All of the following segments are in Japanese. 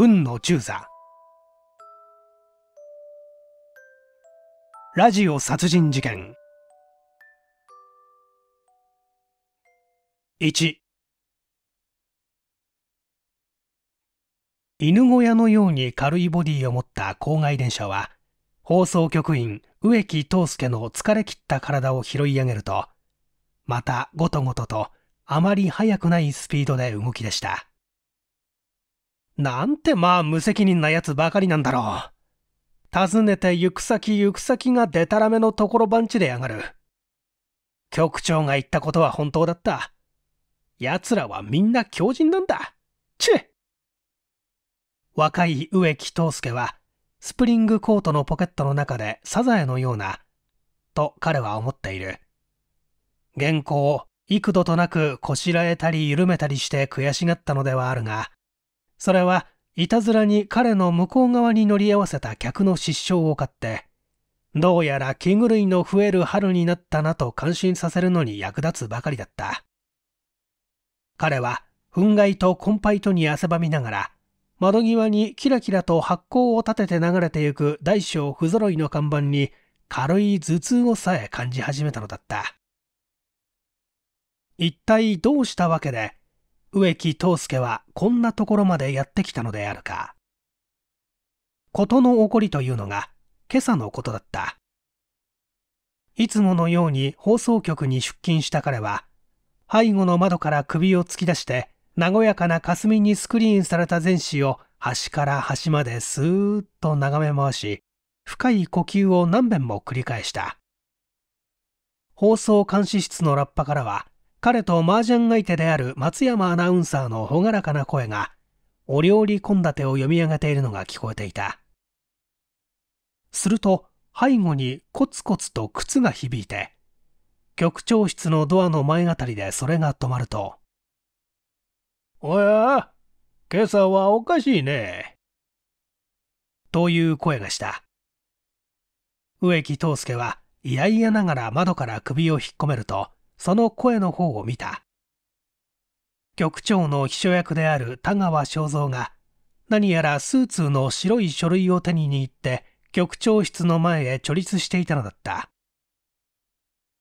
運の中座ラジオ殺人事件1犬小屋のように軽いボディを持った郊外電車は放送局員植木藤介の疲れ切った体を拾い上げるとまたごとごととあまり速くないスピードで動き出したなんてまあ無責任な奴ばかりなんだろう。訪ねて行く先行く先がでたらめのところ番地でやがる。局長が言ったことは本当だった。奴らはみんな狂人なんだ。チッ若い植木藤介は、スプリングコートのポケットの中でサザエのような、と彼は思っている。原稿を幾度となくこしらえたり緩めたりして悔しがったのではあるが、それはいたずらに彼の向こう側に乗り合わせた客の失笑を買ってどうやら器具類の増える春になったなと感心させるのに役立つばかりだった彼は憤慨とコンパイトに汗ばみながら窓際にキラキラと発光を立てて流れてゆく大小不揃いの看板に軽い頭痛をさえ感じ始めたのだった一体どうしたわけで植木藤助はこんなところまでやってきたのであるか。事の起こりというのが今朝のことだった。いつものように放送局に出勤した彼は、背後の窓から首を突き出して、和やかな霞にスクリーンされた全紙を端から端まですーっと眺め回し、深い呼吸を何遍も繰り返した。放送監視室のラッパからは、彼と麻雀相手である松山アナウンサーの朗らかな声が、お料理献立を読み上げているのが聞こえていた。すると、背後にコツコツと靴が響いて、局長室のドアの前あたりでそれが止まると、おや今朝はおかしいね。という声がした。植木藤介は、嫌々ながら窓から首を引っ込めると、その声の方を見た局長の秘書役である田川正造が何やらスーツの白い書類を手に握って局長室の前へ貯立していたのだった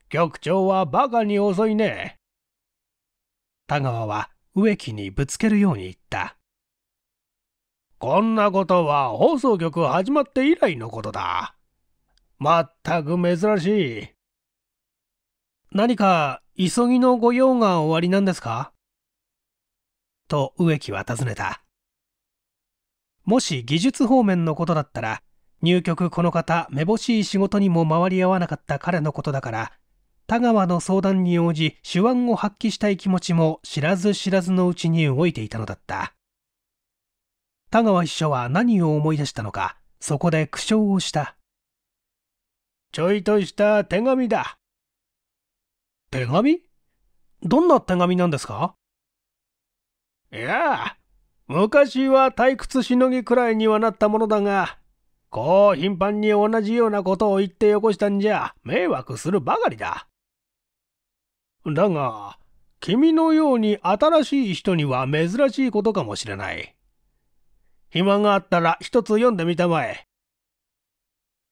局長はバカに遅いね田川は植木にぶつけるように言ったこんなことは放送局始まって以来のことだまったく珍しい何か急ぎの御用がおありなんですかと植木は尋ねた。もし技術方面のことだったら、入局この方、めぼしい仕事にも回り合わなかった彼のことだから、田川の相談に応じ手腕を発揮したい気持ちも知らず知らずのうちに動いていたのだった田川秘書は何を思い出したのかそこで苦笑をしたちょいとした手紙だ手紙どんな手紙なんですかいや昔は退屈しのぎくらいにはなったものだが、こう頻繁に同じようなことを言ってよこしたんじゃ迷惑するばかりだ。だが、君のように新しい人には珍しいことかもしれない。暇があったら一つ読んでみたまえ。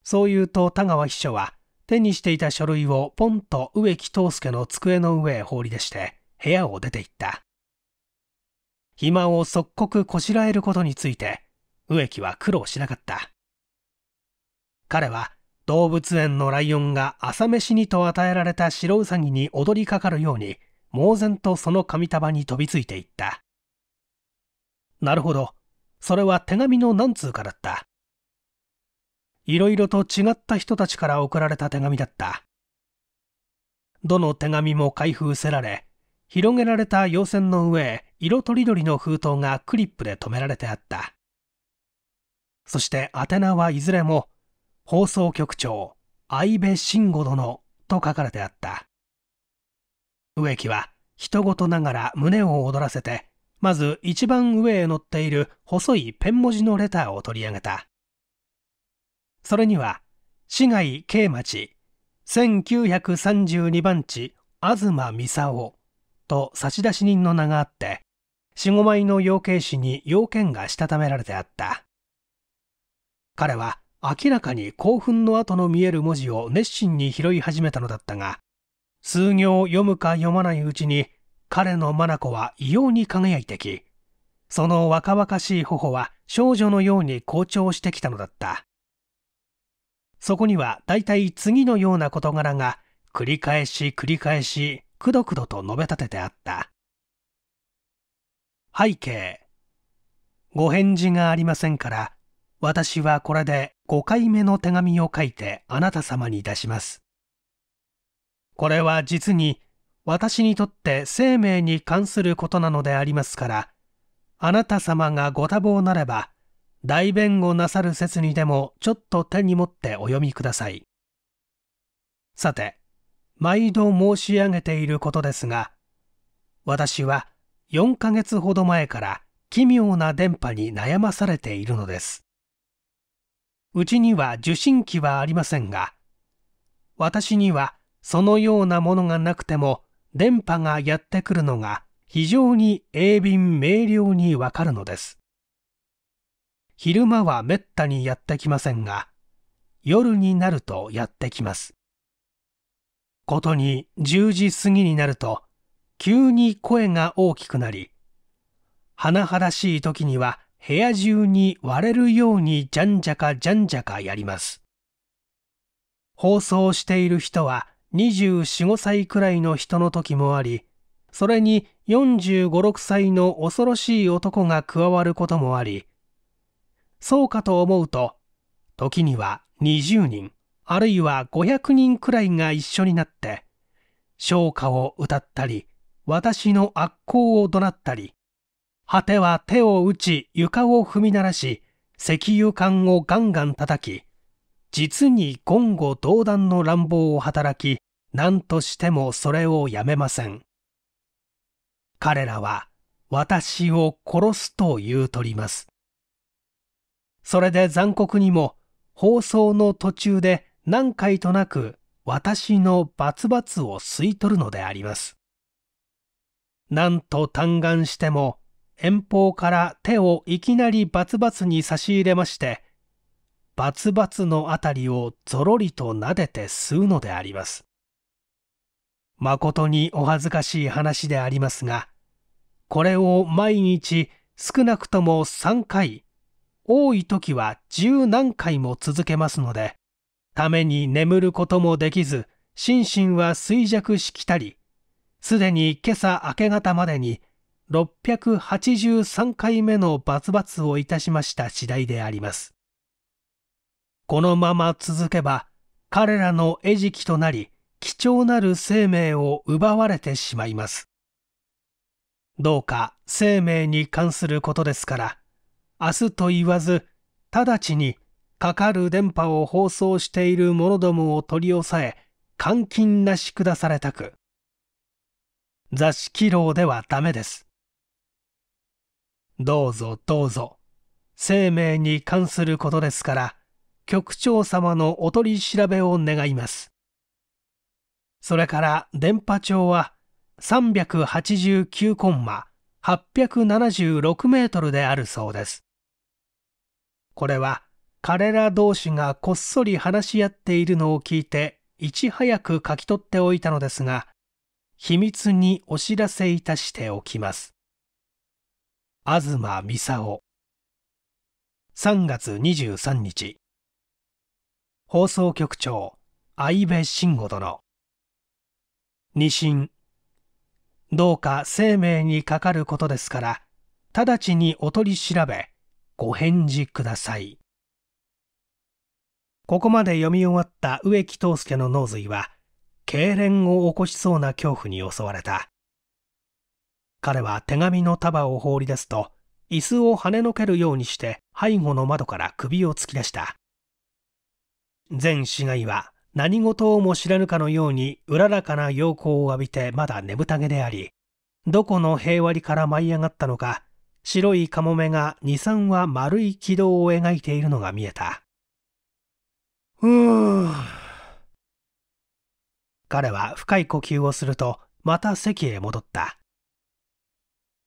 そう言うと田川秘書は手にしていた書類をポンと植木藤介の机の上へ放り出して部屋を出て行った。暇を即刻こしらえることについて植木は苦労しなかった。彼は動物園のライオンが朝飯にと与えられた白ウサギに踊りかかるように猛然とその紙束に飛びついていった。なるほど。それは手紙の何通かだった。いろいろと違った人たちから送られた手紙だった。どの手紙も開封せられ、広げられた要線の上へ色とりどりの封筒がクリップで留められてあった。そして宛名はいずれも、放送局長、相部慎吾殿と書かれてあった。植木は、人事ながら胸を躍らせて、まず一番上へ乗っている細いペン文字のレターを取り上げた。それには市街慶町1932番地東美佐と差出人の名があって45枚の養鶏士に要件がしたためられてあった彼は明らかに興奮の後の見える文字を熱心に拾い始めたのだったが数行読むか読まないうちに彼の眼は異様に輝いてきその若々しい頬は少女のように好調してきたのだったそこには大体次のような事柄が繰り返し繰り返しくどくどと述べ立ててあった背景ご返事がありませんから私はこれで5回目の手紙を書いてあなた様に出しますこれは実に私にとって生命に関することなのでありますからあなた様がご多忙なれば大弁をなさる説にでもちょっと手に持ってお読みください。さて、毎度申し上げていることですが、私は4ヶ月ほど前から奇妙な電波に悩まされているのです。うちには受信機はありませんが、私にはそのようなものがなくても電波がやってくるのが非常に鋭敏明瞭にわかるのです。昼間はめったにやってきませんが、夜になるとやってきます。ことに10時過ぎになると、急に声が大きくなり、甚だしい時には部屋中に割れるようにじゃんじゃかじゃんじゃかやります。放送している人は24、5歳くらいの人の時もあり、それに45、6歳の恐ろしい男が加わることもあり、そうかと思うと、時には20人、あるいは500人くらいが一緒になって、唱歌を歌ったり、私の悪行を怒鳴ったり、果ては手を打ち床を踏み鳴らし、石油管をガンガン叩き、実に言語道断の乱暴を働き、何としてもそれをやめません。彼らは私を殺すと言うとります。それで残酷にも放送の途中で何回となく私のバツバツを吸い取るのであります。なんと嘆願しても遠方から手をいきなりバツバツに差し入れまして、バツバツのあたりをぞろりと撫でて吸うのであります。誠にお恥ずかしい話でありますが、これを毎日少なくとも3回多い時は十何回も続けますので、ために眠ることもできず、心身は衰弱しきたり、すでに今朝明け方までに683回目のバツをいたしました次第であります。このまま続けば、彼らの餌食となり、貴重なる生命を奪われてしまいます。どうか生命に関することですから、明日と言わず、直ちにかかる電波を放送している者どもを取り押さえ、監禁なし下されたく。座敷牢ではダメです。どうぞどうぞ、生命に関することですから、局長様のお取り調べを願います。それから電波帳は389コンマ876メートルであるそうです。これは彼ら同士がこっそり話し合っているのを聞いていち早く書き取っておいたのですが秘密にお知らせいたしておきます東美佐3月23日放送局長相部慎吾殿二審どうか生命にかかることですから直ちにお取り調べご返事ください。ここまで読み終わった植木藤介の脳髄は、痙攣を起こしそうな恐怖に襲われた。彼は手紙の束を放り出すと、椅子を跳ねのけるようにして背後の窓から首を突き出した。全死骸は何事をも知らぬかのようにうららかな陽光を浴びてまだ眠たげであり、どこの平和りから舞い上がったのか白いカモメが2、3羽丸い軌道を描いているのが見えた。うぅ。彼は深い呼吸をすると、また席へ戻った。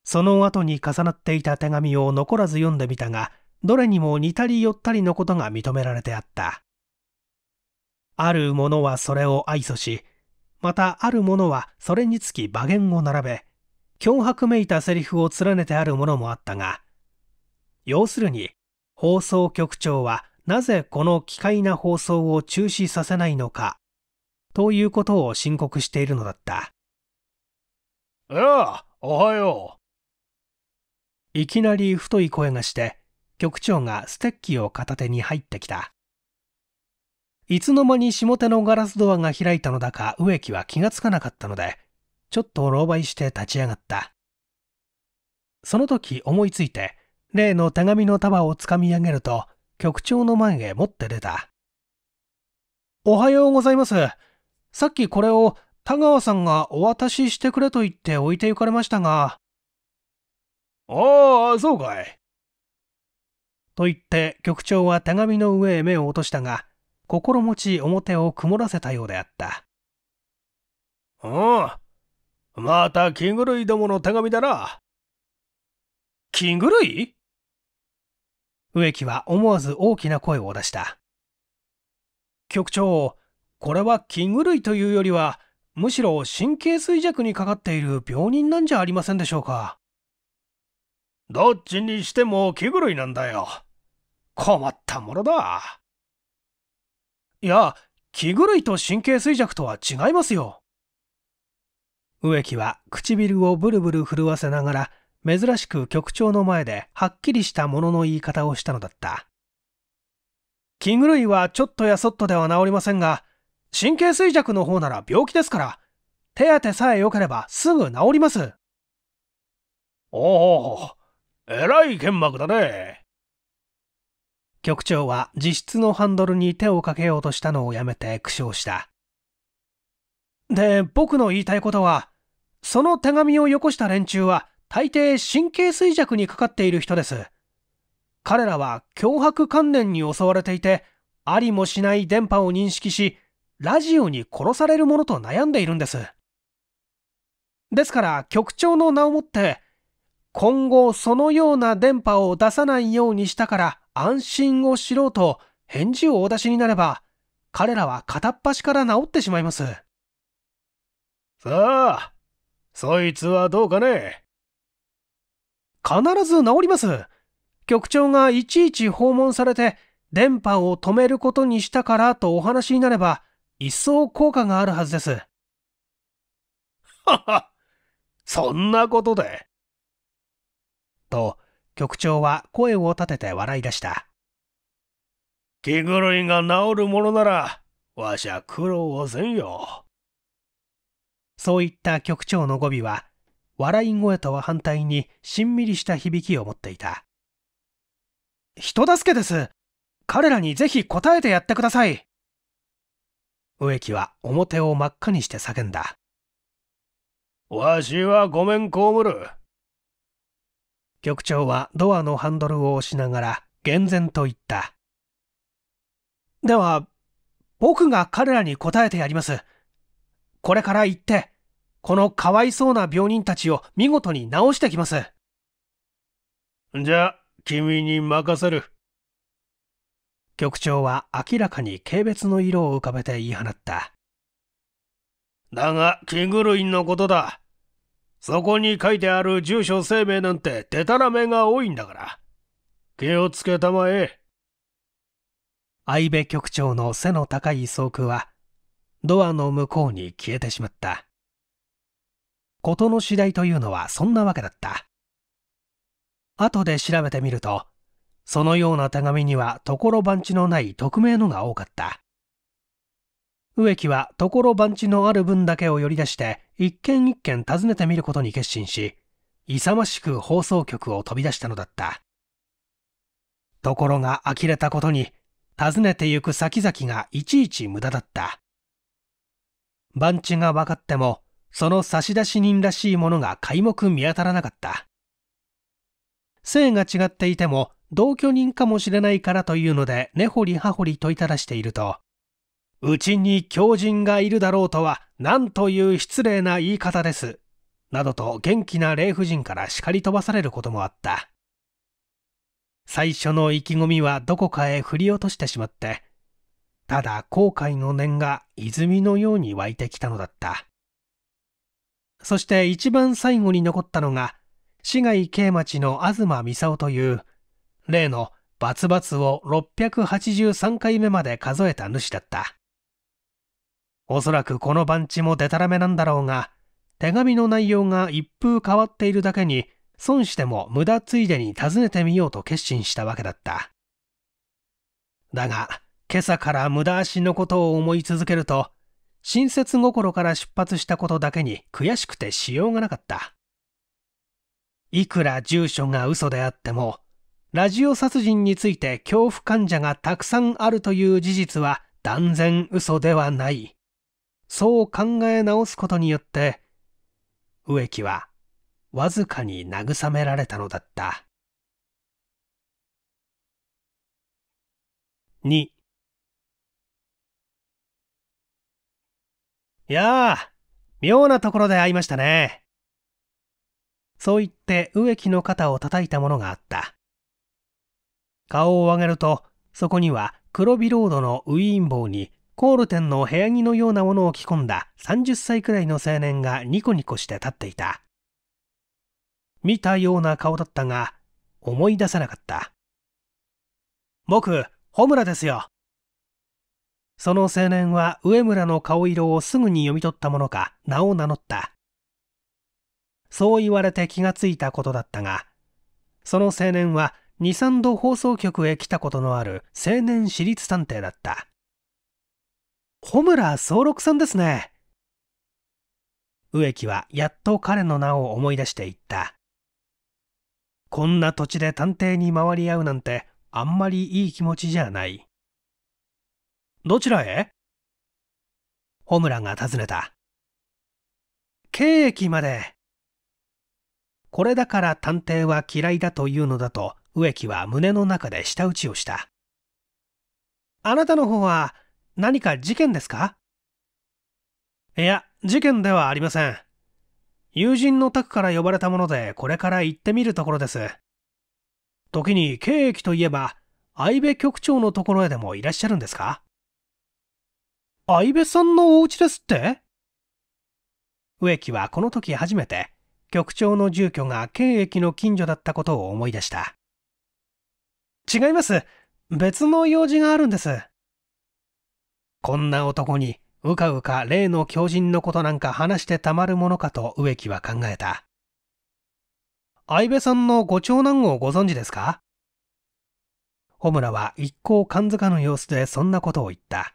その後に重なっていた手紙を残らず読んでみたが、どれにも似たり寄ったりのことが認められてあった。ある者はそれを愛想し、またある者はそれにつき馬言を並べ、脅迫めいたセリフを連ねてあるものもあったが、要するに、放送局長はなぜこの奇怪な放送を中止させないのか、ということを申告しているのだった。ああ、おはよう。いきなり太い声がして、局長がステッキを片手に入ってきた。いつの間に下手のガラスドアが開いたのだか植木は気がつかなかったので、ちょっと狼狽して立ち上がった。その時思いついて、例の手紙の束をつかみ上げると、局長の前へ持って出た。おはようございます。さっきこれを田川さんがお渡ししてくれと言って置いて行かれましたが。ああ、そうかい。と言って局長は手紙の上へ目を落としたが、心持ち表を曇らせたようであった。ああ、また気狂いどもの手紙だな。気狂い植木は思わず大きな声を出した。局長、これは気狂いというよりは、むしろ神経衰弱にかかっている病人なんじゃありませんでしょうか。どっちにしても気狂いなんだよ。困ったものだ。いや、気狂いと神経衰弱とは違いますよ。植木は唇をブルブル震わせながら、珍しく局長の前ではっきりしたものの言い方をしたのだった。気狂いはちょっとやそっとでは治りませんが、神経衰弱の方なら病気ですから、手当てさえ良ければすぐ治ります。おお、えらい剣幕だね。局長は自室のハンドルに手をかけようとしたのをやめて苦笑した。で、僕の言いたいことは、その手紙をよこした連中は、大抵神経衰弱にかかっている人です。彼らは脅迫観念に襲われていて、ありもしない電波を認識し、ラジオに殺されるものと悩んでいるんです。ですから局長の名をもって、今後そのような電波を出さないようにしたから安心をしろと返事をお出しになれば、彼らは片っ端から治ってしまいます。さあ、そいつはどうかね必ず治ります。局長がいちいち訪問されて、電波を止めることにしたからとお話になれば、一層効果があるはずです。はは、そんなことで。と、局長は声を立てて笑い出した。気狂いが治るものなら、わしゃ苦労をせんよ。そういった曲調の語尾は、笑い声とは反対にしんみりした響きを持っていた。人助けです。彼らにぜひ答えてやってください。植木は表を真っ赤にして叫んだ。わしはごめんこむる。局長はドアのハンドルを押しながら厳然と言った。では、僕が彼らに答えてやります。これから行って、このかわいそうな病人たちを見事に治してきます。じゃあ、君に任せる。局長は明らかに軽蔑の色を浮かべて言い放った。だが、気狂いのことだ。そこに書いてある住所生命なんてデタラメが多いんだから。気をつけたまえ。相部局長の背の高い総区は、ドアの向こうに消えてしまった。事の次第というのはそんなわけだった。後で調べてみると、そのような手紙には所番地のない匿名のが多かった。植木は所番地のある分だけを寄り出して一軒一軒訪ねてみることに決心し、勇ましく放送局を飛び出したのだった。ところが呆れたことに、訪ねてゆく先々がいちいち無駄だった。番地が分かっても、その差出人らしいものが皆目見当たらなかった。姓が違っていても、同居人かもしれないからというので、根掘り葉掘り問いただしていると、うちに狂人がいるだろうとは、なんという失礼な言い方です。などと元気な霊婦人から叱り飛ばされることもあった。最初の意気込みはどこかへ振り落としてしまって、ただ後悔の念が泉のように湧いてきたのだった。そして一番最後に残ったのが、市街慶町の東美夫という、例のバツバツを683回目まで数えた主だった。おそらくこの番地もデタラメなんだろうが、手紙の内容が一風変わっているだけに、損しても無駄ついでに尋ねてみようと決心したわけだった。だが、今朝から無駄足のことを思い続けると、親切心から出発したことだけに悔しくてしようがなかった。いくら住所が嘘であっても、ラジオ殺人について恐怖患者がたくさんあるという事実は断然嘘ではない。そう考え直すことによって、植木はわずかに慰められたのだった。2いやあ、妙なところで会いましたね。そう言って植木の肩を叩いたものがあった。顔を上げると、そこには黒ビロードのウィーン帽にコールテンの部屋着のようなものを着込んだ30歳くらいの青年がニコニコして立っていた。見たような顔だったが、思い出せなかった。僕、ムラですよ。その青年は上村の顔色をすぐに読み取ったものか名を名乗ったそう言われて気がついたことだったがその青年は23度放送局へ来たことのある青年私立探偵だった穂村宗六さんですね植木はやっと彼の名を思い出していったこんな土地で探偵に回り合うなんてあんまりいい気持ちじゃないどちらへホムランが尋ねた。ケーキまで。これだから探偵は嫌いだというのだと植木は胸の中で舌打ちをした。あなたの方は何か事件ですかいや、事件ではありません。友人の宅から呼ばれたものでこれから行ってみるところです。時にケーキといえば、相部局長のところへでもいらっしゃるんですか相部さんのお家ですって植木はこの時初めて局長の住居が県駅の近所だったことを思い出した違います別の用事があるんですこんな男にうかうか例の狂人のことなんか話してたまるものかと植木は考えた相部さんのご長男をご存知ですか穂村は一向感づかぬ様子でそんなことを言った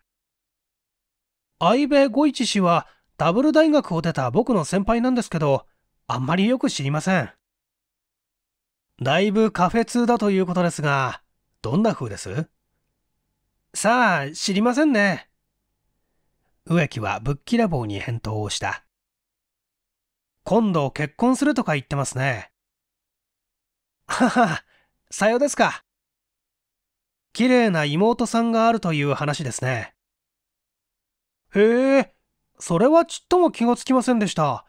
相部五一氏はダブル大学を出た僕の先輩なんですけど、あんまりよく知りません。だいぶカフェ通だということですが、どんな風ですさあ、知りませんね。植木はぶっきらぼうに返答をした。今度結婚するとか言ってますね。はは、さようですか。綺麗な妹さんがあるという話ですね。へえ、それはちっとも気がつきませんでした。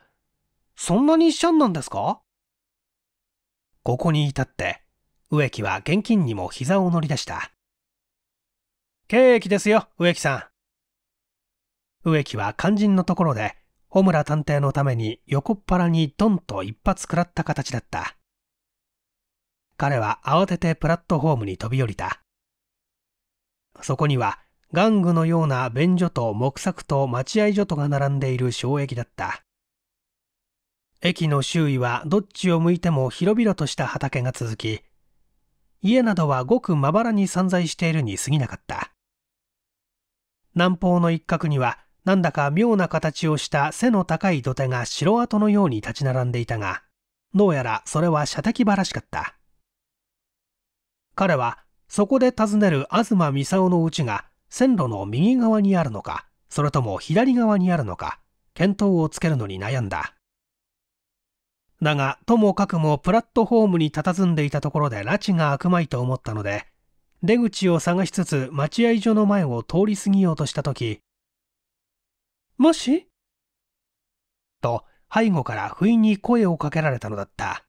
そんなにシャンなんですかここに至って、植木は現金にも膝を乗り出した。ケーキですよ、植木さん。植木は肝心のところで、小村探偵のために横っ腹にドンと一発食らった形だった。彼は慌ててプラットホームに飛び降りた。そこには玩具のような便所と木柵と待合所とが並んでいる小駅だった。駅の周囲はどっちを向いても広々とした畑が続き、家などはごくまばらに散在しているに過ぎなかった。南方の一角には、なんだか妙な形をした背の高い土手が城跡のように立ち並んでいたが、どうやらそれは射的ばらしかった。彼は、そこで訪ねる東操のうちが、線路の右側にあるのか、それとも左側にあるのか、見当をつけるのに悩んだ。だが、ともかくもプラットホームに佇んでいたところで拉致が開くまいと思ったので、出口を探しつつ待合所の前を通り過ぎようとした時。もしと背後から不意に声をかけられたのだった。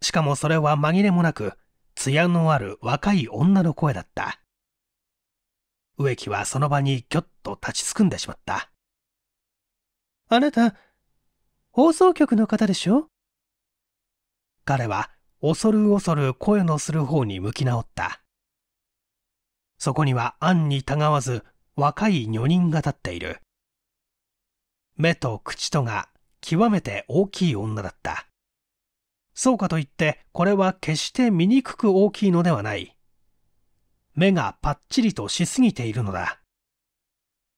しかもそれは紛れもなく、艶のある若い女の声だった。植木はその場にぎょっと立ちすくんでしまった。あなた、放送局の方でしょ彼は恐る恐る声のする方に向き直った。そこには暗にたがわず若い女人が立っている。目と口とが極めて大きい女だった。そうかといってこれは決して醜く大きいのではない。目がパッチリとしすぎているのだ。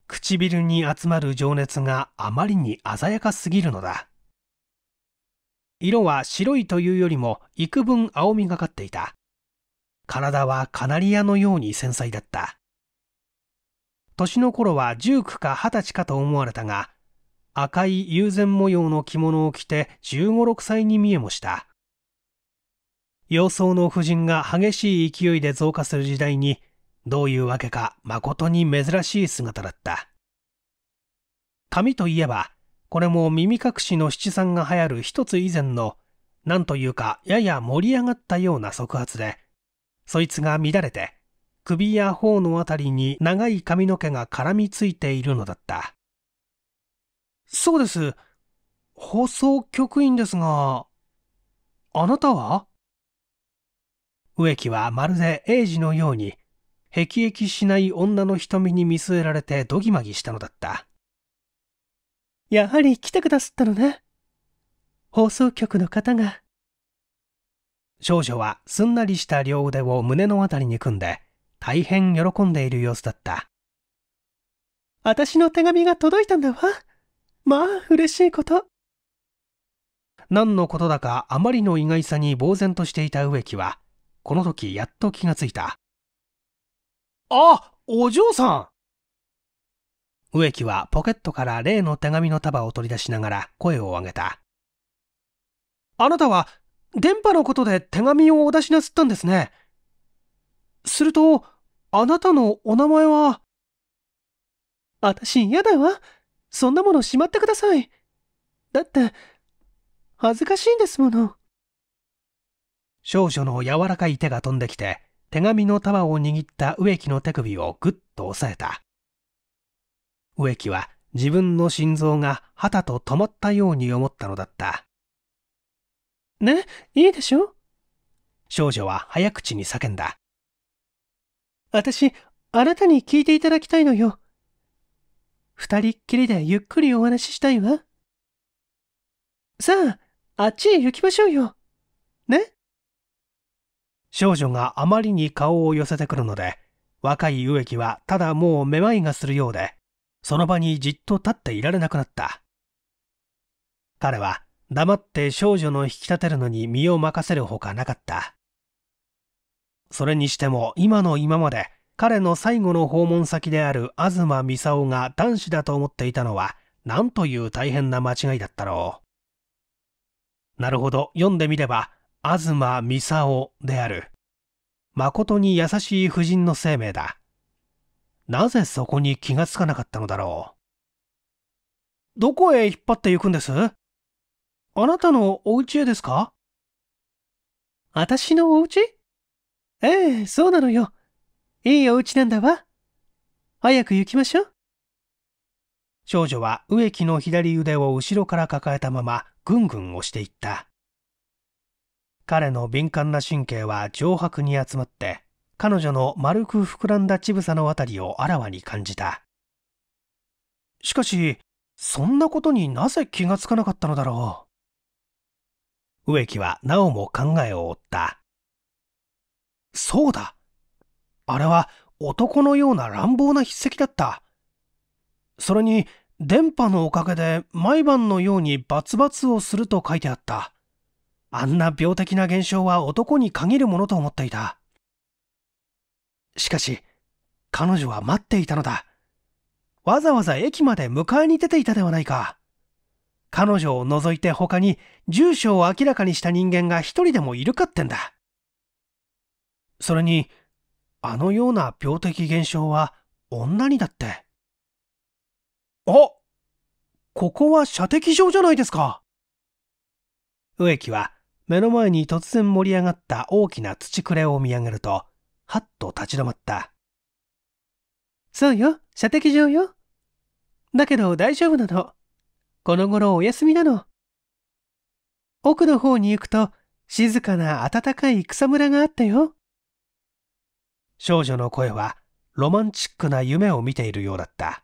唇に集まる情熱があまりに鮮やかすぎるのだ。色は白いというよりも幾分青みがかっていた。体はカナリアのように繊細だった。年の頃は19か20歳かと思われたが、赤い友禅模様の着物を着て15、6歳に見えもした。妖装の婦人が激しい勢いで増加する時代に、どういうわけか誠に珍しい姿だった。髪といえば、これも耳隠しの七三が流行る一つ以前の、なんというかやや盛り上がったような即発で、そいつが乱れて、首や頬のあたりに長い髪の毛が絡みついているのだった。そうです。放送局員ですが、あなたは植木はまるで英治のように、へきへきしない女の瞳に見据えられてどぎまぎしたのだった。やはり来てくださったのね。放送局の方が。少女はすんなりした両腕を胸のあたりに組んで、大変喜んでいる様子だった。私の手紙が届いたんだわ。まあ、嬉しいこと。何のことだかあまりの意外さに呆然としていた植木は、この時やっと気がついた。あお嬢さん植木はポケットから例の手紙の束を取り出しながら声を上げた。あなたは電波のことで手紙をお出しなすったんですね。すると、あなたのお名前は私嫌だわ。そんなものしまってください。だって、恥ずかしいんですもの。少女の柔らかい手が飛んできて、手紙の束を握った植木の手首をぐっと押さえた。植木は自分の心臓が旗と止まったように思ったのだった。ね、いいでしょ少女は早口に叫んだ。私、あなたに聞いていただきたいのよ。二人っきりでゆっくりお話ししたいわ。さあ、あっちへ行きましょうよ。ね少女があまりに顔を寄せてくるので、若い植木はただもうめまいがするようで、その場にじっと立っていられなくなった。彼は黙って少女の引き立てるのに身を任せるほかなかった。それにしても今の今まで彼の最後の訪問先である東美沙が男子だと思っていたのは何という大変な間違いだったろう。なるほど、読んでみれば東美沙である誠に優しい夫人の生命だなぜそこに気がつかなかったのだろうどこへ引っ張って行くんですあなたのお家へですか私のお家ええ、そうなのよ。いいお家なんだわ。早く行きましょう。少女は植木の左腕を後ろから抱えたままぐんぐん押していった。彼の敏感な神経は上白に集まって、彼女の丸く膨らんだ乳房のあたりをあらわに感じた。しかし、そんなことになぜ気がつかなかったのだろう。植木はなおも考えを負った。そうだあれは男のような乱暴な筆跡だった。それに、電波のおかげで毎晩のようにバツバツをすると書いてあった。あんな病的な現象は男に限るものと思っていた。しかし、彼女は待っていたのだ。わざわざ駅まで迎えに出ていたではないか。彼女を除いて他に住所を明らかにした人間が一人でもいるかってんだ。それに、あのような病的現象は女にだって。あここは射的場じゃないですか。植木は目の前に突然盛り上がった大きな土くれを見上げると、はっと立ち止まった。そうよ、射的場よ。だけど大丈夫なの。この頃お休みなの。奥の方に行くと、静かな暖かい草むらがあったよ。少女の声は、ロマンチックな夢を見ているようだった。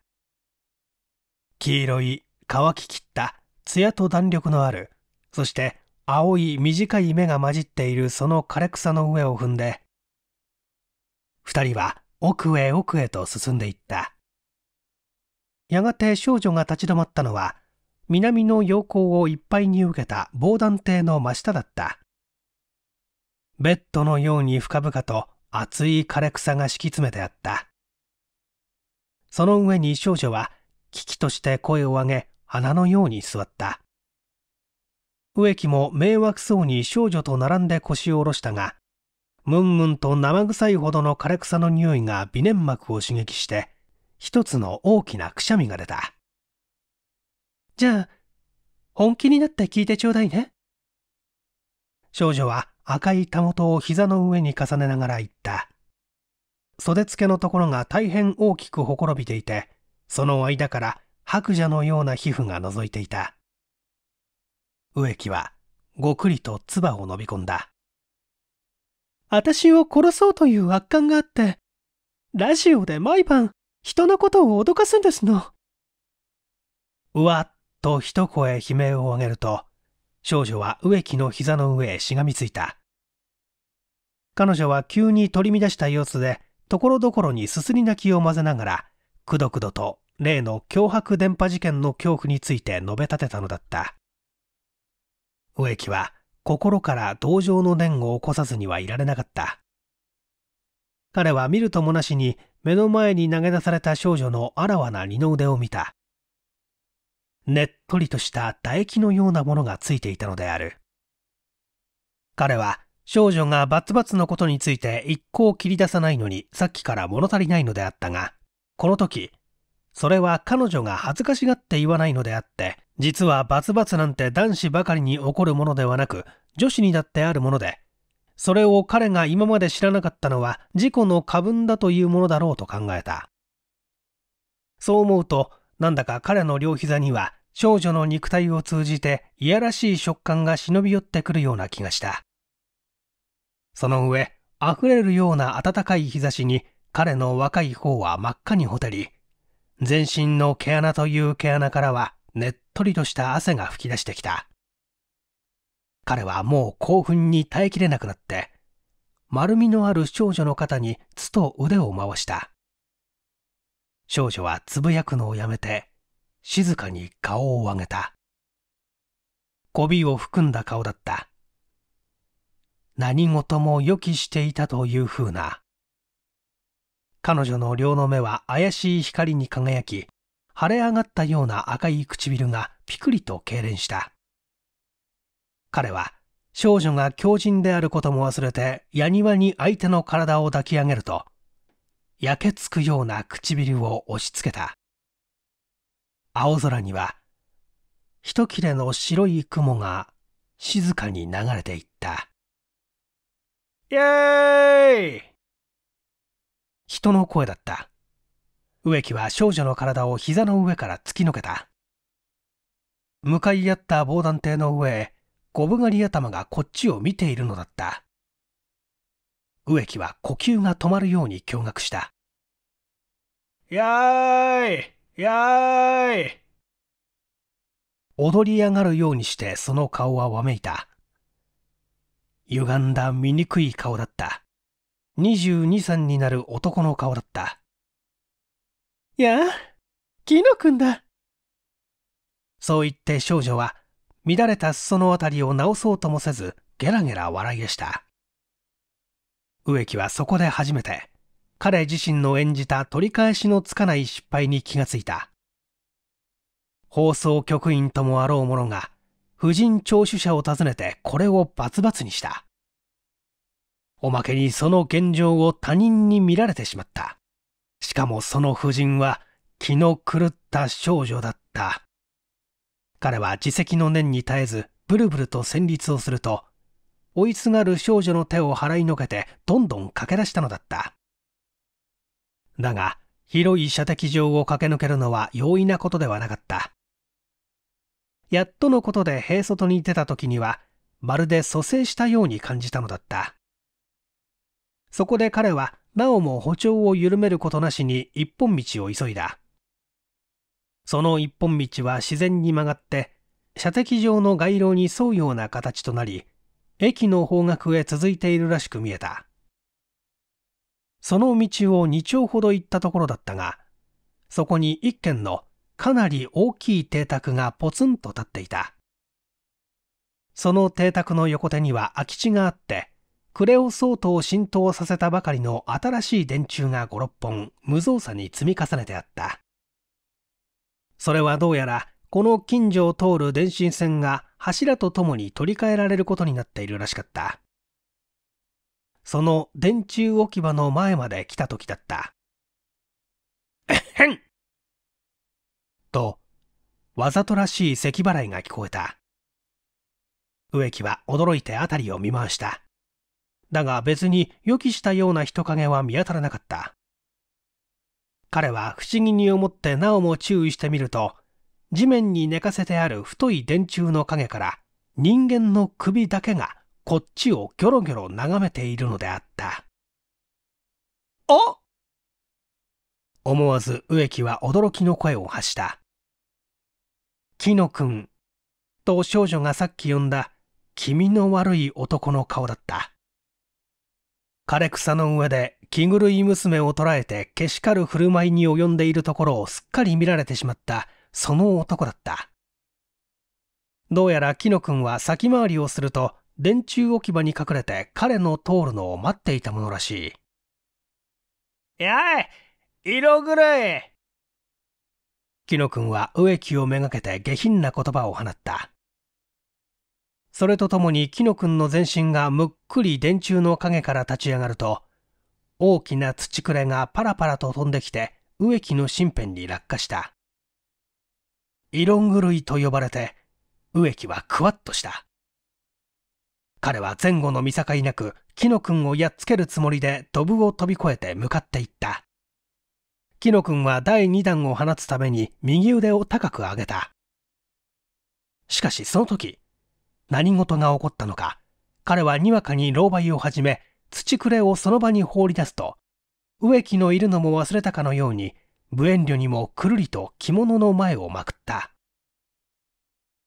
黄色い、乾ききった、艶と弾力のある、そして青い短い目が混じっているその枯れ草の上を踏んで、2人は奥へ奥へと進んでいった。やがて少女が立ち止まったのは、南の陽光をいっぱいに受けた防弾堤の真下だった。ベッドのように深々と厚い枯れ草が敷き詰めてあった。その上に少女は、危機として声を上げ、花のように座った。植木も迷惑そうに少女と並んで腰を下ろしたがムンムンと生臭いほどの枯れ草の匂いが微粘膜を刺激して一つの大きなくしゃみが出たじゃあ本気になって聞いてちょうだいね少女は赤いたもとを膝の上に重ねながら言った袖付けのところが大変大きくほころびていてその間から白蛇のような皮膚が覗いていた植木はごくりと唾を飲み込んだ。私を殺そうという悪感があって、ラジオで毎晩人のことを脅かすんですの。うわっと一声悲鳴を上げると、少女は植木の膝の上へしがみついた。彼女は急に取り乱した様子で、ところどころにすすり泣きを混ぜながら、くどくどと例の脅迫電波事件の恐怖について述べ立てたのだった。植木は心から同情の念を起こさずにはいられなかった。彼は見るともなしに目の前に投げ出された少女のあらわな二の腕を見た。ねっとりとした唾液のようなものがついていたのである。彼は少女がバツバツのことについて一向切り出さないのにさっきから物足りないのであったが、この時、それは彼女が恥ずかしがって言わないのであって、実はバツバツなんて男子ばかりに起こるものではなく、女子にだってあるもので、それを彼が今まで知らなかったのは事故の過分だというものだろうと考えた。そう思うと、なんだか彼の両膝には少女の肉体を通じていやらしい食感が忍び寄ってくるような気がした。その上、溢れるような暖かい日差しに彼の若い方は真っ赤にほてり、全身の毛穴という毛穴からはねっとりとした汗が噴き出してきた。彼はもう興奮に耐えきれなくなって、丸みのある少女の肩につと腕を回した。少女はつぶやくのをやめて、静かに顔を上げた。こびを含んだ顔だった。何事も予期していたというふうな、彼女の両の目は怪しい光に輝き、腫れ上がったような赤い唇がピクリと痙攣した。彼は少女が狂人であることも忘れて、やにわに相手の体を抱き上げると、焼けつくような唇を押し付けた。青空には、一切れの白い雲が静かに流れていった。イェーイ人の声だった。植木は少女の体を膝の上から突き抜けた。向かい合った防弾艇の上、ゴブ狩り頭がこっちを見ているのだった。植木は呼吸が止まるように驚愕した。やーいやーい踊り上がるようにしてその顔はわめいた。歪んだ醜い顔だった。22歳になる男の顔だった。やあ、キノ君だ。そう言って少女は、乱れた裾のあたりを直そうともせず、ゲラゲラ笑いでした。植木はそこで初めて、彼自身の演じた取り返しのつかない失敗に気がついた。放送局員ともあろう者が、婦人聴取者を訪ねてこれをバツバツにした。おまけにその現状を他人に見られてしまった。しかもその夫人は気の狂った少女だった。彼は自責の念に絶えず、ブルブルと戦慄をすると、追いすがる少女の手を払いのけて、どんどん駆け出したのだった。だが、広い射的場を駆け抜けるのは容易なことではなかった。やっとのことで塀外に出た時には、まるで蘇生したように感じたのだった。そこで彼はなおも歩調を緩めることなしに一本道を急いだ。その一本道は自然に曲がって、射的場の街路に沿うような形となり、駅の方角へ続いているらしく見えた。その道を2丁ほど行ったところだったが、そこに一軒のかなり大きい邸宅がポツンと立っていた。その邸宅の横手には空き地があって、クレオソートを浸透させたばかりの新しい電柱が5、6本無造作に積み重ねてあった。それはどうやらこの近所を通る電信線が柱とともに取り替えられることになっているらしかった。その電柱置き場の前まで来た時だった。えっへんと、わざとらしい咳払いが聞こえた。植木は驚いて辺りを見回した。だが別に予期したような人影は見当たらなかった。彼は不思議に思ってなおも注意してみると、地面に寝かせてある太い電柱の影から人間の首だけがこっちをギョロギョロ眺めているのであった。あ思わず植木は驚きの声を発した。木野くんと少女がさっき呼んだ気味の悪い男の顔だった。枯れ草の上で着ぐるい娘を捕らえてけしかる振る舞いに及んでいるところをすっかり見られてしまったその男だったどうやら木野んは先回りをすると電柱置き場に隠れて彼の通るのを待っていたものらしいやい色狂い木野んは植木をめがけて下品な言葉を放ったそれとともに木のくんの全身がむっくり電柱の影から立ち上がると、大きな土くれがパラパラと飛んできて植木の身辺に落下した。イロング類と呼ばれて、植木はクワッとした。彼は前後の見境なく、木のくんをやっつけるつもりでドブを飛び越えて向かっていった。木のくんは第2弾を放つために右腕を高く上げた。しかしその時、何事が起こったのか、彼はにわかに狼狽を始め、土くれをその場に放り出すと、植木のいるのも忘れたかのように、無遠慮にもくるりと着物の前をまくった。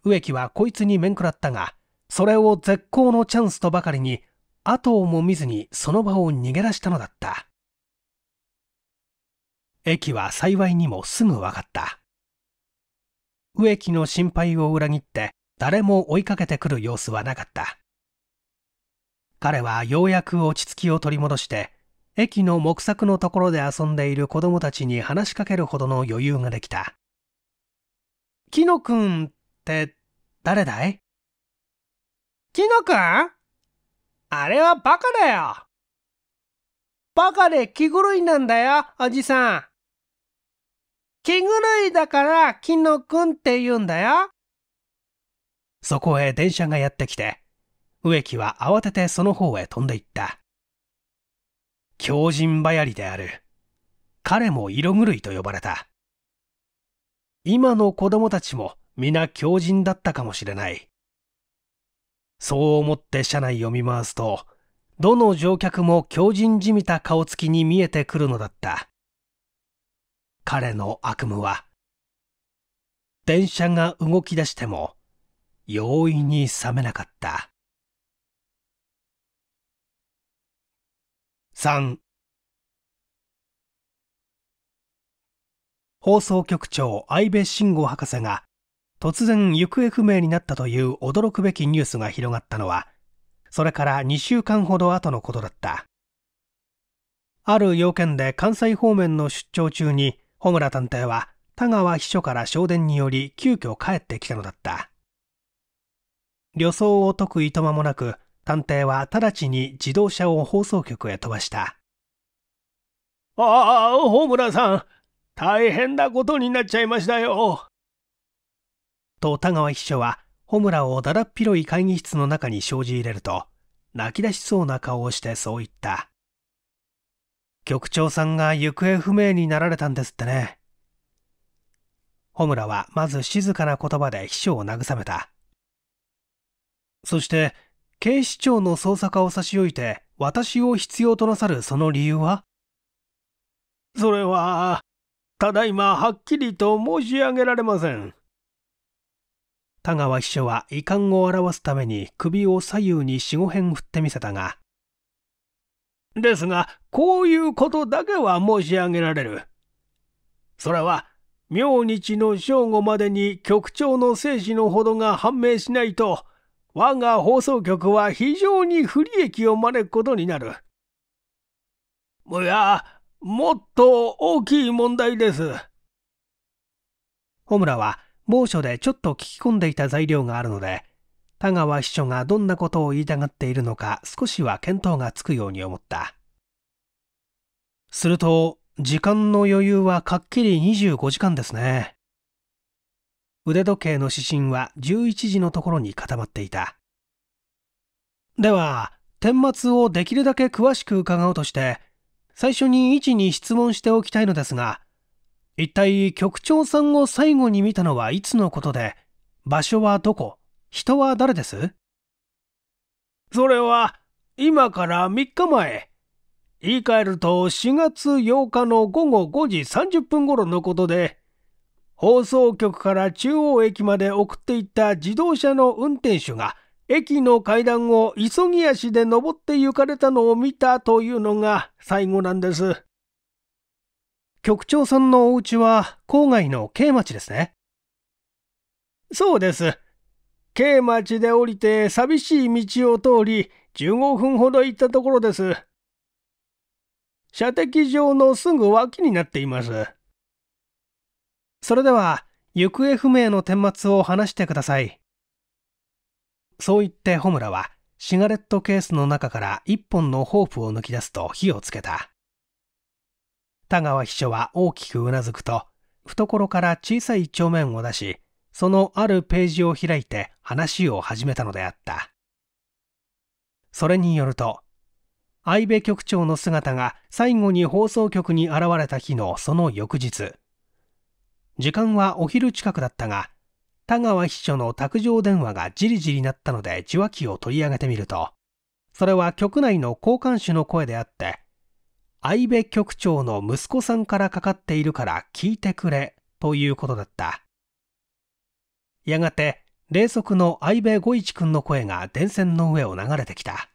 植木はこいつに面食らったが、それを絶好のチャンスとばかりに、後をも見ずにその場を逃げ出したのだった。駅は幸いにもすぐ分かった。植木の心配を裏切って、誰も追いかけてくる様子はなかった彼はようやく落ち着きを取り戻して駅の木柵のところで遊んでいる子供たちに話しかけるほどの余裕ができたキノ君って誰だいキノ君あれはバカだよバカで気狂いなんだよ、おじさん。気狂いだから、キノ君って言うんだよ。そこへ電車がやってきて、植木は慌ててその方へ飛んでいった。狂人ばやりである。彼も色狂いと呼ばれた。今の子供たちも皆狂人だったかもしれない。そう思って車内を見回すと、どの乗客も狂人じみた顔つきに見えてくるのだった。彼の悪夢は、電車が動き出しても、容易に冷めなかった三。放送局長相部慎吾博士が突然行方不明になったという驚くべきニュースが広がったのはそれから2週間ほど後のことだったある要件で関西方面の出張中に穂村探偵は田川秘書から昇電により急遽帰ってきたのだった旅想を解くいとまもなく、探偵は直ちに自動車を放送局へ飛ばした。ああ、ホ村さん、大変なことになっちゃいましたよ。と田川秘書は、ホ村をだだっ広い会議室の中に生じ入れると、泣き出しそうな顔をしてそう言った。局長さんが行方不明になられたんですってね。ホ村はまず静かな言葉で秘書を慰めた。そして警視庁の捜査課を差し置いて私を必要となさるその理由はそれはただいまはっきりと申し上げられません田川秘書は遺憾を表すために首を左右に45辺振ってみせたがですがこういうことだけは申し上げられるそれは明日の正午までに局長の生死のほどが判明しないと我が放送局は非常に不利益を招くことになる。いや、もっと大きい問題です。穂村は某所でちょっと聞き込んでいた材料があるので、田川秘書がどんなことを言いたがっているのか少しは見当がつくように思った。すると、時間の余裕はかっきり25時間ですね。腕時計の指針は11時のところに固まっていたでは顛末をできるだけ詳しく伺おうとして最初に位置に質問しておきたいのですが一体局長さんを最後に見たのはいつのことで場所はどこ人は誰ですそれは今から3日前言い換えると4月8日の午後5時30分頃のことで放送局から中央駅まで送っていった自動車の運転手が駅の階段を急ぎ足で登って行かれたのを見たというのが最後なんです。局長さんのお家は郊外の K 町ですね。そうです。K 町で降りて寂しい道を通り15分ほど行ったところです。射的場のすぐ脇になっています。それでは、行方不明の顛末を話してください。そう言ってホムラは、シガレットケースの中から一本のホープを抜き出すと火をつけた。田川秘書は大きくうなずくと、懐から小さい帳面を出し、そのあるページを開いて話を始めたのであった。それによると、相部局長の姿が最後に放送局に現れた日のその翌日、時間はお昼近くだったが、田川秘書の卓上電話がじりじりなったので受話器を取り上げてみると、それは局内の交換手の声であって、相部局長の息子さんからかかっているから聞いてくれということだった。やがて、冷息の相部五一君の声が電線の上を流れてきた。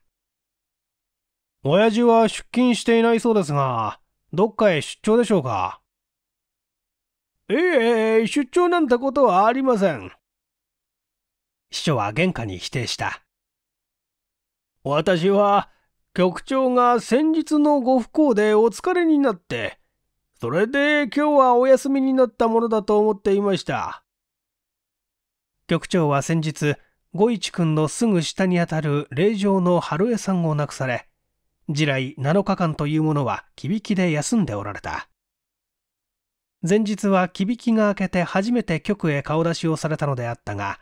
親父は出勤していないそうですが、どっかへ出張でしょうかええ、出張なんてことはありません。秘書は原価に否定した。私は、局長が先日のご不幸でお疲れになって、それで今日はお休みになったものだと思っていました。局長は先日、五一君のすぐ下にあたる霊場の春江さんを亡くされ、次来7日間というものは、響きで休んでおられた。前日は響引が明けて初めて局へ顔出しをされたのであったが、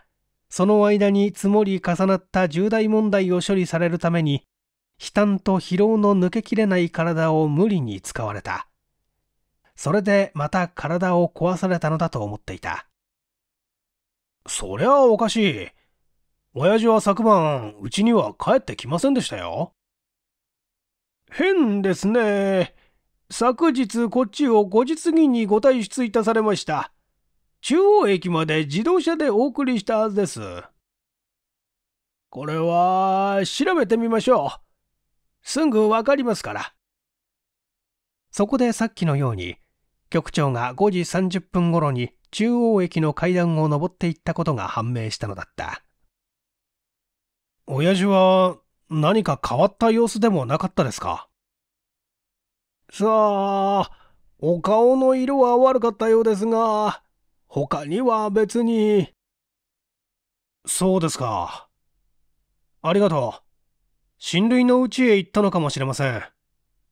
その間に積もり重なった重大問題を処理されるために、悲嘆と疲労の抜けきれない体を無理に使われた。それでまた体を壊されたのだと思っていた。そりゃおかしい。親父は昨晩、うちには帰ってきませんでしたよ。変ですね。昨日こっちを5時過ぎにご退出いたされました。中央駅まで自動車でお送りしたはずです。これは、調べてみましょう。すぐわかりますから。そこでさっきのように、局長が5時30分頃に中央駅の階段を上っていったことが判明したのだった。親父は何か変わった様子でもなかったですかさあ、お顔の色は悪かったようですが、他には別に。そうですか。ありがとう。親類のうちへ行ったのかもしれません。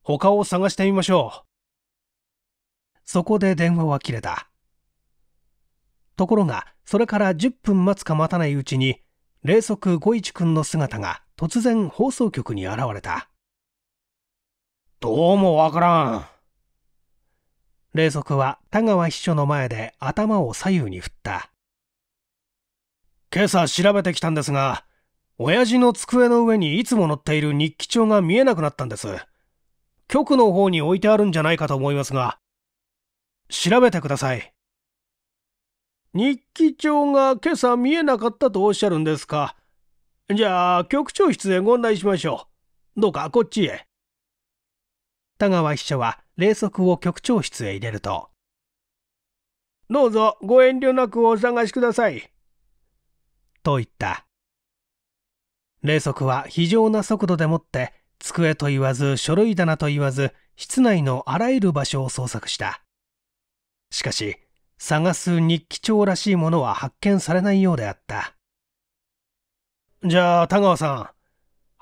他を探してみましょう。そこで電話は切れた。ところが、それから10分待つか待たないうちに、霊速五一君の姿が突然放送局に現れた。どうもわからん。霊足は田川秘書の前で頭を左右に振った。今朝調べてきたんですが、親父の机の上にいつも載っている日記帳が見えなくなったんです。局の方に置いてあるんじゃないかと思いますが、調べてください。日記帳が今朝見えなかったとおっしゃるんですか。じゃあ、局長室へご案内しましょう。どうかこっちへ。田川秘書は霊足を局長室へ入れると「どうぞご遠慮なくお探しください」と言った霊足は非常な速度でもって机と言わず書類棚と言わず室内のあらゆる場所を捜索したしかし探す日記帳らしいものは発見されないようであったじゃあ田川さ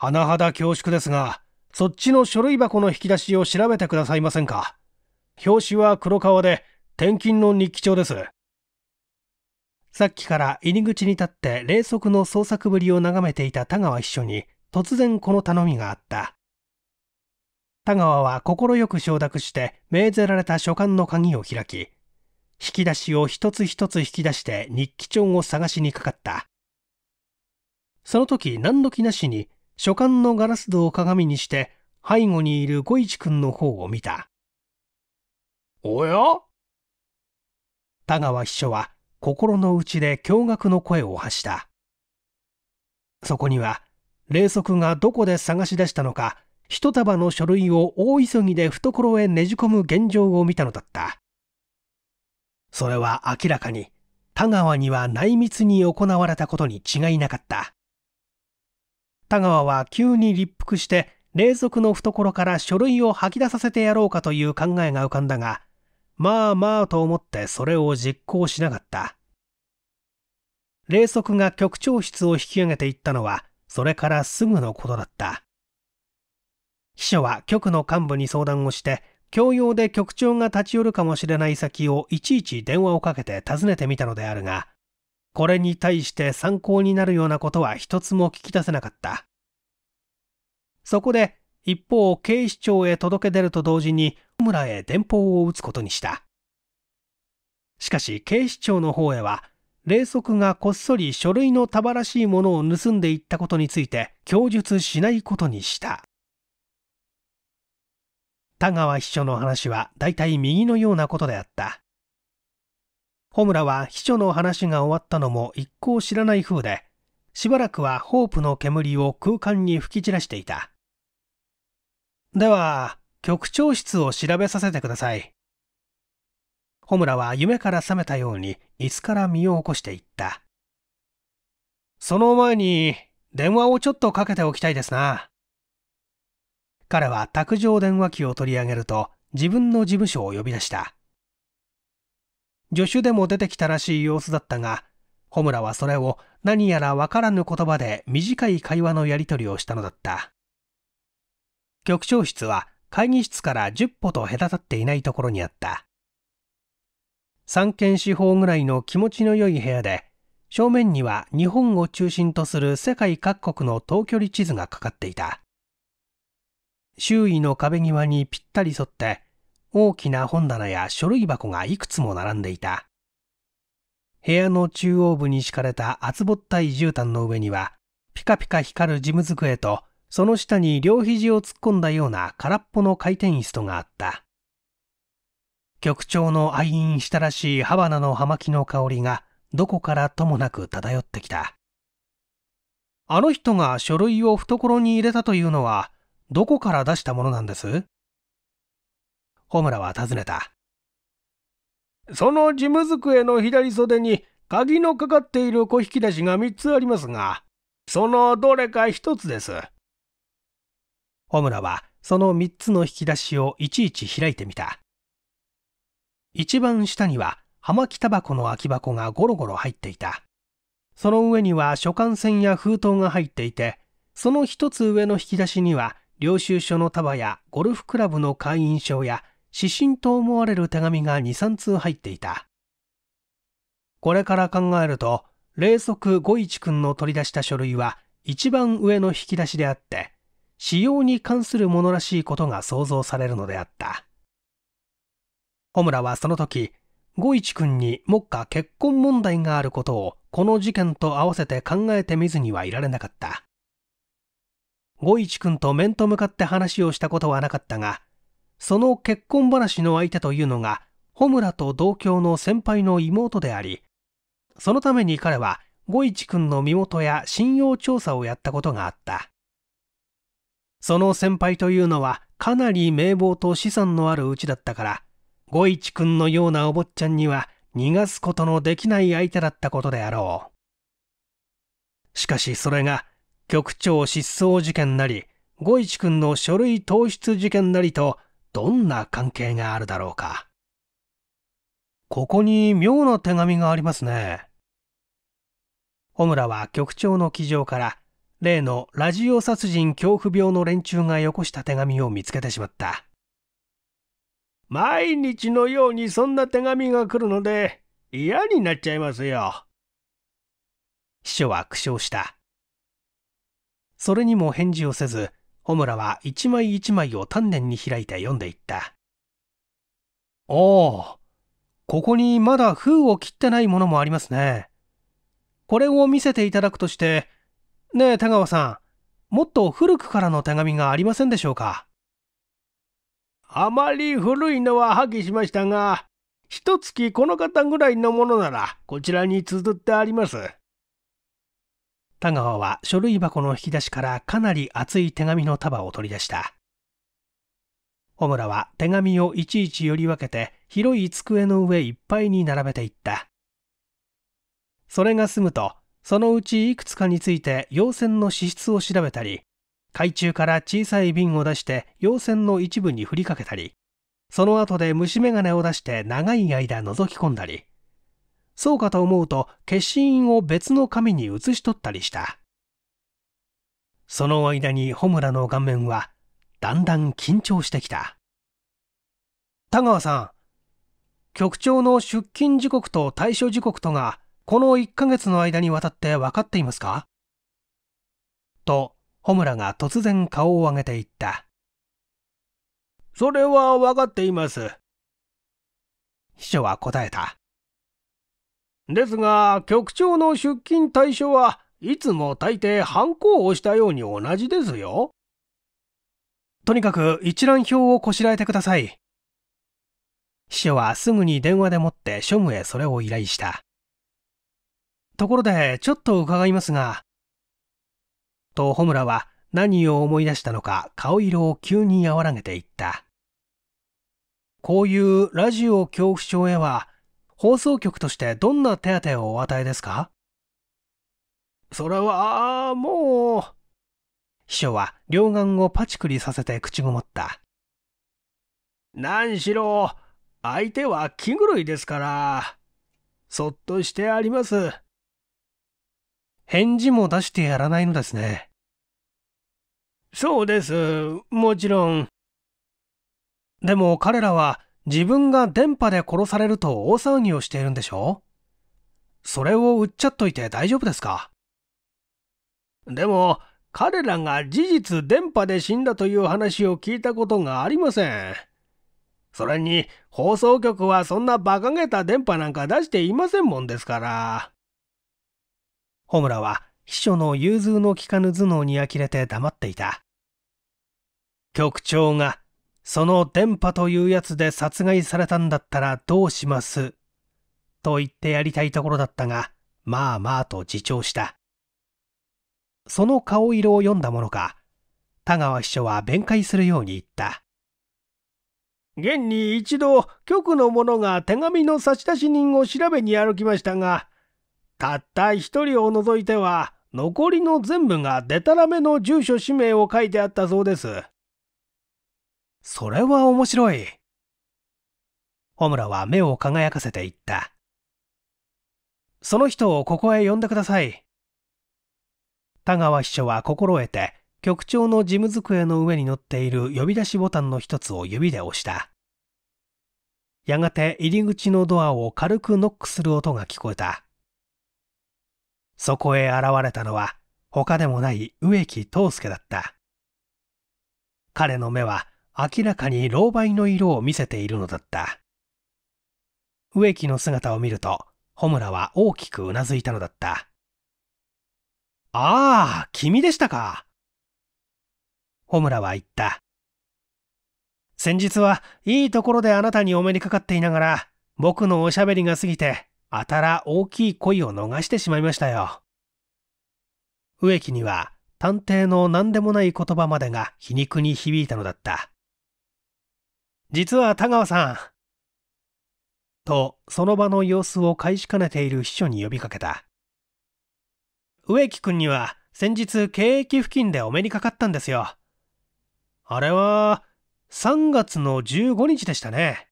ん甚だ恐縮ですがそっちの書類箱の引き出しを調べてくださいませんか。表紙は黒革で、転勤の日記帳です。さっきから入り口に立って冷息の捜索ぶりを眺めていた田川秘書に突然この頼みがあった。田川は快く承諾して命ぜられた書簡の鍵を開き、引き出しを一つ一つ引き出して日記帳を探しにかかった。その時何の気なしに書簡のガラス戸を鏡にして背後にいる五一君の方を見た。おや田川秘書は心の内で驚愕の声を発した。そこには、霊足がどこで探し出したのか、一束の書類を大急ぎで懐へねじ込む現状を見たのだった。それは明らかに、田川には内密に行われたことに違いなかった。田川は急に立腹して冷蔵の懐から書類を吐き出させてやろうかという考えが浮かんだがまあまあと思ってそれを実行しなかった冷則が局長室を引き上げていったのはそれからすぐのことだった秘書は局の幹部に相談をして教養で局長が立ち寄るかもしれない先をいちいち電話をかけて尋ねてみたのであるがこれに対して参考になるようなことは一つも聞き出せなかった。そこで、一方、警視庁へ届け出ると同時に、村へ電報を打つことにした。しかし、警視庁の方へは、霊足がこっそり書類の束らしいものを盗んでいったことについて供述しないことにした田川秘書の話はだいたい右のようなことであったホムラは秘書の話が終わったのも一向知らない風で、しばらくはホープの煙を空間に吹き散らしていた。では、局長室を調べさせてください。ホムラは夢から覚めたように椅子から身を起こしていった。その前に電話をちょっとかけておきたいですな。彼は卓上電話機を取り上げると自分の事務所を呼び出した。助手でも出てきたらしい様子だったが、ホムラはそれを何やらわからぬ言葉で短い会話のやり取りをしたのだった。局長室は会議室から10歩と隔たっていないところにあった。三軒四方ぐらいの気持ちの良い部屋で、正面には日本を中心とする世界各国の等距離地図がかかっていた。周囲の壁際にぴったり沿って、大きな本棚や書類箱がいくつも並んでいた。部屋の中央部に敷かれた厚ぼったい絨毯の上には、ピカピカ光る事務机と、その下に両肘を突っ込んだような空っぽの回転椅子とがあった。局長の愛飲したらしいハバナの葉巻の香りが、どこからともなく漂ってきた。あの人が書類を懐に入れたというのは、どこから出したものなんです穂村は尋ねた。その事務机の左袖に鍵のかかっている小引き出しが3つありますが、そのどれか1つです。穂村はその3つの引き出しをいちいち開いてみた。一番下には葉巻タバコの空き箱がゴロゴロ入っていた。その上には書簡線や封筒が入っていて、その1つ上の引き出しには領収書の束やゴルフクラブの会員証や指針と思われる手紙が2、3通入っていた。これから考えると、霊速五一君の取り出した書類は一番上の引き出しであって、使用に関するものらしいことが想像されるのであった。穂村はその時、五一君に目下結婚問題があることをこの事件と合わせて考えてみずにはいられなかった。五一君と面と向かって話をしたことはなかったが、その結婚話の相手というのが、穂村と同郷の先輩の妹であり、そのために彼は、五一君の身元や信用調査をやったことがあった。その先輩というのは、かなり名簿と資産のあるうちだったから、五一君のようなお坊ちゃんには、逃がすことのできない相手だったことであろう。しかしそれが、局長失踪事件なり、五一君の書類投出事件なりと、どんな関係があるだろうか。ここに妙な手紙がありますね。穂村は局長の記上から例のラジオ殺人恐怖病の連中がよこした手紙を見つけてしまった。毎日のようにそんな手紙が来るので嫌になっちゃいますよ。秘書は苦笑した。それにも返事をせず、穂村は一枚一枚を丹念に開いて読んでいった。おお、ここにまだ封を切ってないものもありますね。これを見せていただくとして、ねえ田川さん、もっと古くからの手紙がありませんでしょうかあまり古いのは破棄しましたが、一月この方ぐらいのものならこちらに綴ってあります。田川は書類箱の引き出しからかなり厚い手紙の束を取り出した。小村は手紙をいちいち寄り分けて広い机の上いっぱいに並べていった。それが済むと、そのうちいくつかについて陽線の資質を調べたり、海中から小さい瓶を出して陽線の一部に振りかけたり、その後で虫眼鏡を出して長い間覗き込んだり、そうかと思うと消印を別の紙に写し取ったりした。その間に穂村の顔面はだんだん緊張してきた。田川さん、局長の出勤時刻と退所時刻とがこの1ヶ月の間にわたって分かっていますかと、穂村が突然顔を上げていった。それは分かっています。秘書は答えた。ですが、局長の出勤対象はいつも大抵ハンコを押したように同じですよ。とにかく一覧表をこしらえてください。秘書はすぐに電話でもって庶務へそれを依頼した。ところで、ちょっと伺いますが。と、穂村は何を思い出したのか顔色を急に和らげていった。こういうラジオ恐怖症へは放送局としてどんな手当をお与えですかそれは、もう。秘書は両眼をパチクリさせて口ごもった。何しろ、相手は気狂いですから、そっとしてあります。返事も出してやらないのですね。そうです、もちろん。でも彼らは自分が電波で殺されると大騒ぎをしているんでしょそれを売っちゃっといて大丈夫ですかでも、彼らが事実電波で死んだという話を聞いたことがありません。それに、放送局はそんな馬鹿げた電波なんか出していませんもんですから。穂村は秘書の融通の利かぬ頭脳に呆れて黙っていた。局長がその電波というやつで殺害されたんだったらどうしますと言ってやりたいところだったが、まあまあと自重した。その顔色を読んだものか、田川秘書は弁解するように言った。現に一度、局の者が手紙の差出人を調べに歩きましたが、たった一人を除いては、残りの全部がでたらめの住所氏名を書いてあったそうです。それは面白い。ホムラは目を輝かせて言った。その人をここへ呼んでください。田川秘書は心得て、局長の事務机の上に乗っている呼び出しボタンの一つを指で押した。やがて入り口のドアを軽くノックする音が聞こえた。そこへ現れたのは他でもない植木藤介だった。彼の目は明らかに狼狽の色を見せているのだった。植木の姿を見ると、穂村は大きくうなずいたのだった。ああ、君でしたか。穂村は言った。先日はいいところであなたにお目にかかっていながら、僕のおしゃべりが過ぎて、あたら大きい恋を逃してしまいましたよ。植木には探偵の何でもない言葉までが皮肉に響いたのだった。実は田川さん。と、その場の様子を返しかねている秘書に呼びかけた。植木君には先日経営付近でお目にかかったんですよ。あれは、3月の15日でしたね。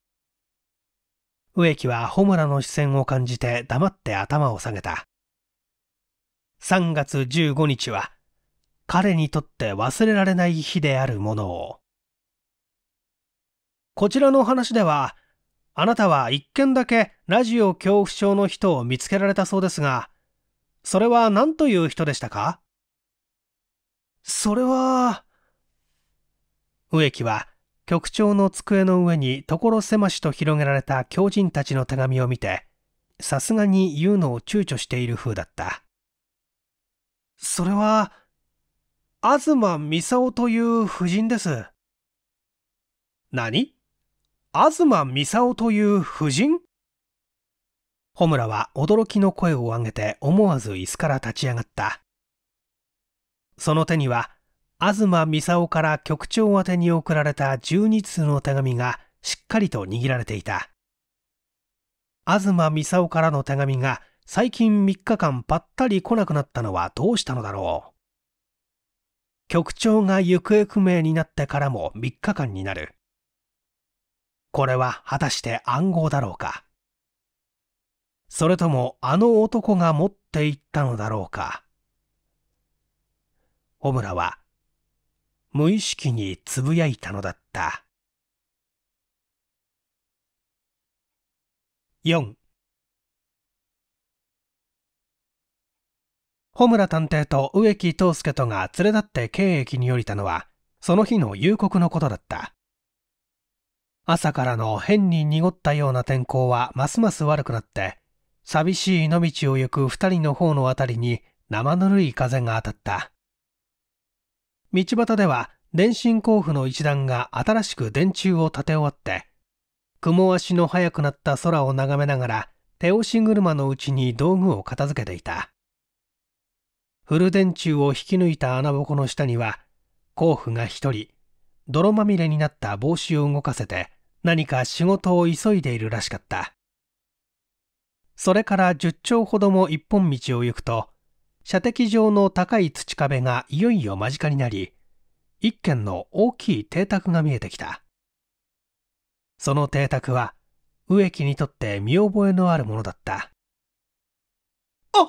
植木は穂村の視線を感じて黙って頭を下げた。3月15日は、彼にとって忘れられない日であるものを。こちらの話では、あなたは一件だけラジオ恐怖症の人を見つけられたそうですが、それは何という人でしたかそれは、植木は局長の机の上に所狭しと広げられた狂人たちの手紙を見て、さすがに言うのを躊躇している風だった。それは、東美沙夫という夫人です。何東美沙という夫人穂村は驚きの声を上げて思わず椅子から立ち上がった。その手には、東美沙から局長宛てに送られた12通の手紙がしっかりと握られていた。東美沙からの手紙が最近3日間ぱったり来なくなったのはどうしたのだろう。局長が行方不明になってからも3日間になる。これは果たして暗号だろうかそれともあの男が持っていったのだろうか小村は無意識につぶやいたのだった4穂村探偵と植木藤介とが連れ立って経営に降りたのはその日の夕刻のことだった朝からの変に濁ったような天候はますます悪くなって、寂しい野道を行く二人の方のあたりに生ぬるい風が当たった。道端では電信工夫の一団が新しく電柱を立て終わって、雲足の速くなった空を眺めながら、手押し車のうちに道具を片付けていた。フル電柱を引き抜いた穴ぼこの下には、甲府が一人、泥まみれになった帽子を動かせて何か仕事を急いでいるらしかったそれから10丁ほども一本道を行くと射的場の高い土壁がいよいよ間近になり一軒の大きい邸宅が見えてきたその邸宅は植木にとって見覚えのあるものだったあっ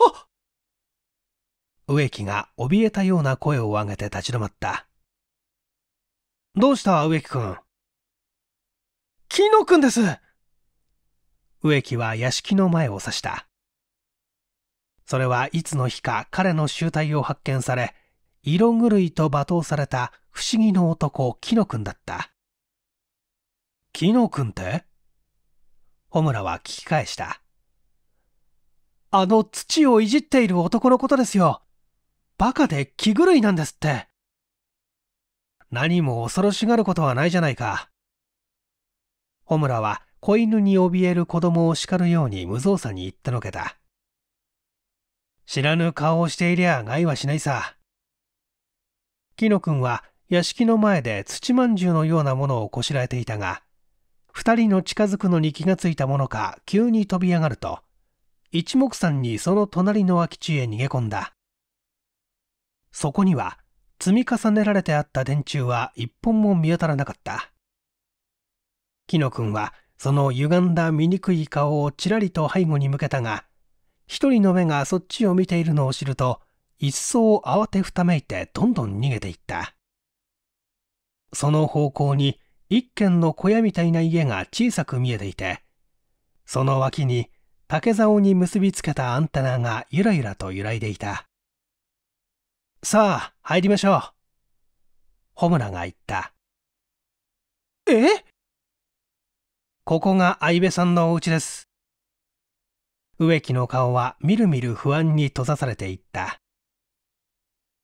植木が怯えたような声を上げて立ち止まったどうした植木くん木野くんです植木は屋敷の前を指した。それはいつの日か彼の醜態を発見され、色狂いと罵倒された不思議の男、木野くんだった。木野くんって穂村は聞き返した。あの土をいじっている男のことですよ。バカで気狂いなんですって。何も恐ろしがることはないじゃないか。ホムラは子犬に怯える子供を叱るように無造作に言ったのけた。知らぬ顔をしていりゃ害はしないさ。木野君は屋敷の前で土まんじゅうのようなものをこしらえていたが、二人の近づくのに気がついたものか急に飛び上がると、一目散にその隣の空き地へ逃げ込んだ。そこには積み重ねられてあった電柱は一本も見当たらなかった。木野君はその歪んだ醜い顔をちらりと背後に向けたが、一人の目がそっちを見ているのを知ると、一層慌てふためいてどんどん逃げていった。その方向に一軒の小屋みたいな家が小さく見えていて、その脇に竹竿に結びつけたアンテナがゆらゆらと揺らいでいた。さあ、入りましょう。ホムラが言った。えここが相部さんのお家です。植木の顔はみるみる不安に閉ざされていった。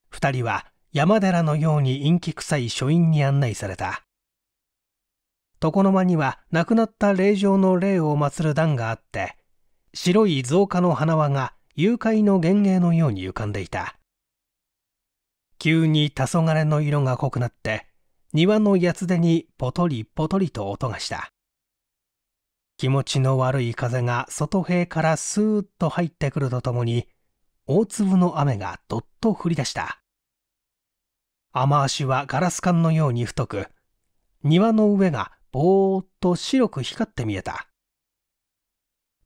二人は山寺のように陰気臭い書院に案内された。床の間には亡くなった霊場の霊を祀る段があって、白い造花の花輪が誘拐の幻影のように浮かんでいた。急に黄昏の色が濃くなって庭のやつでにポトリポトリと音がした気持ちの悪い風が外塀からスーッと入ってくるとともに大粒の雨がどっと降り出した雨足はガラス管のように太く庭の上がぼーっと白く光って見えた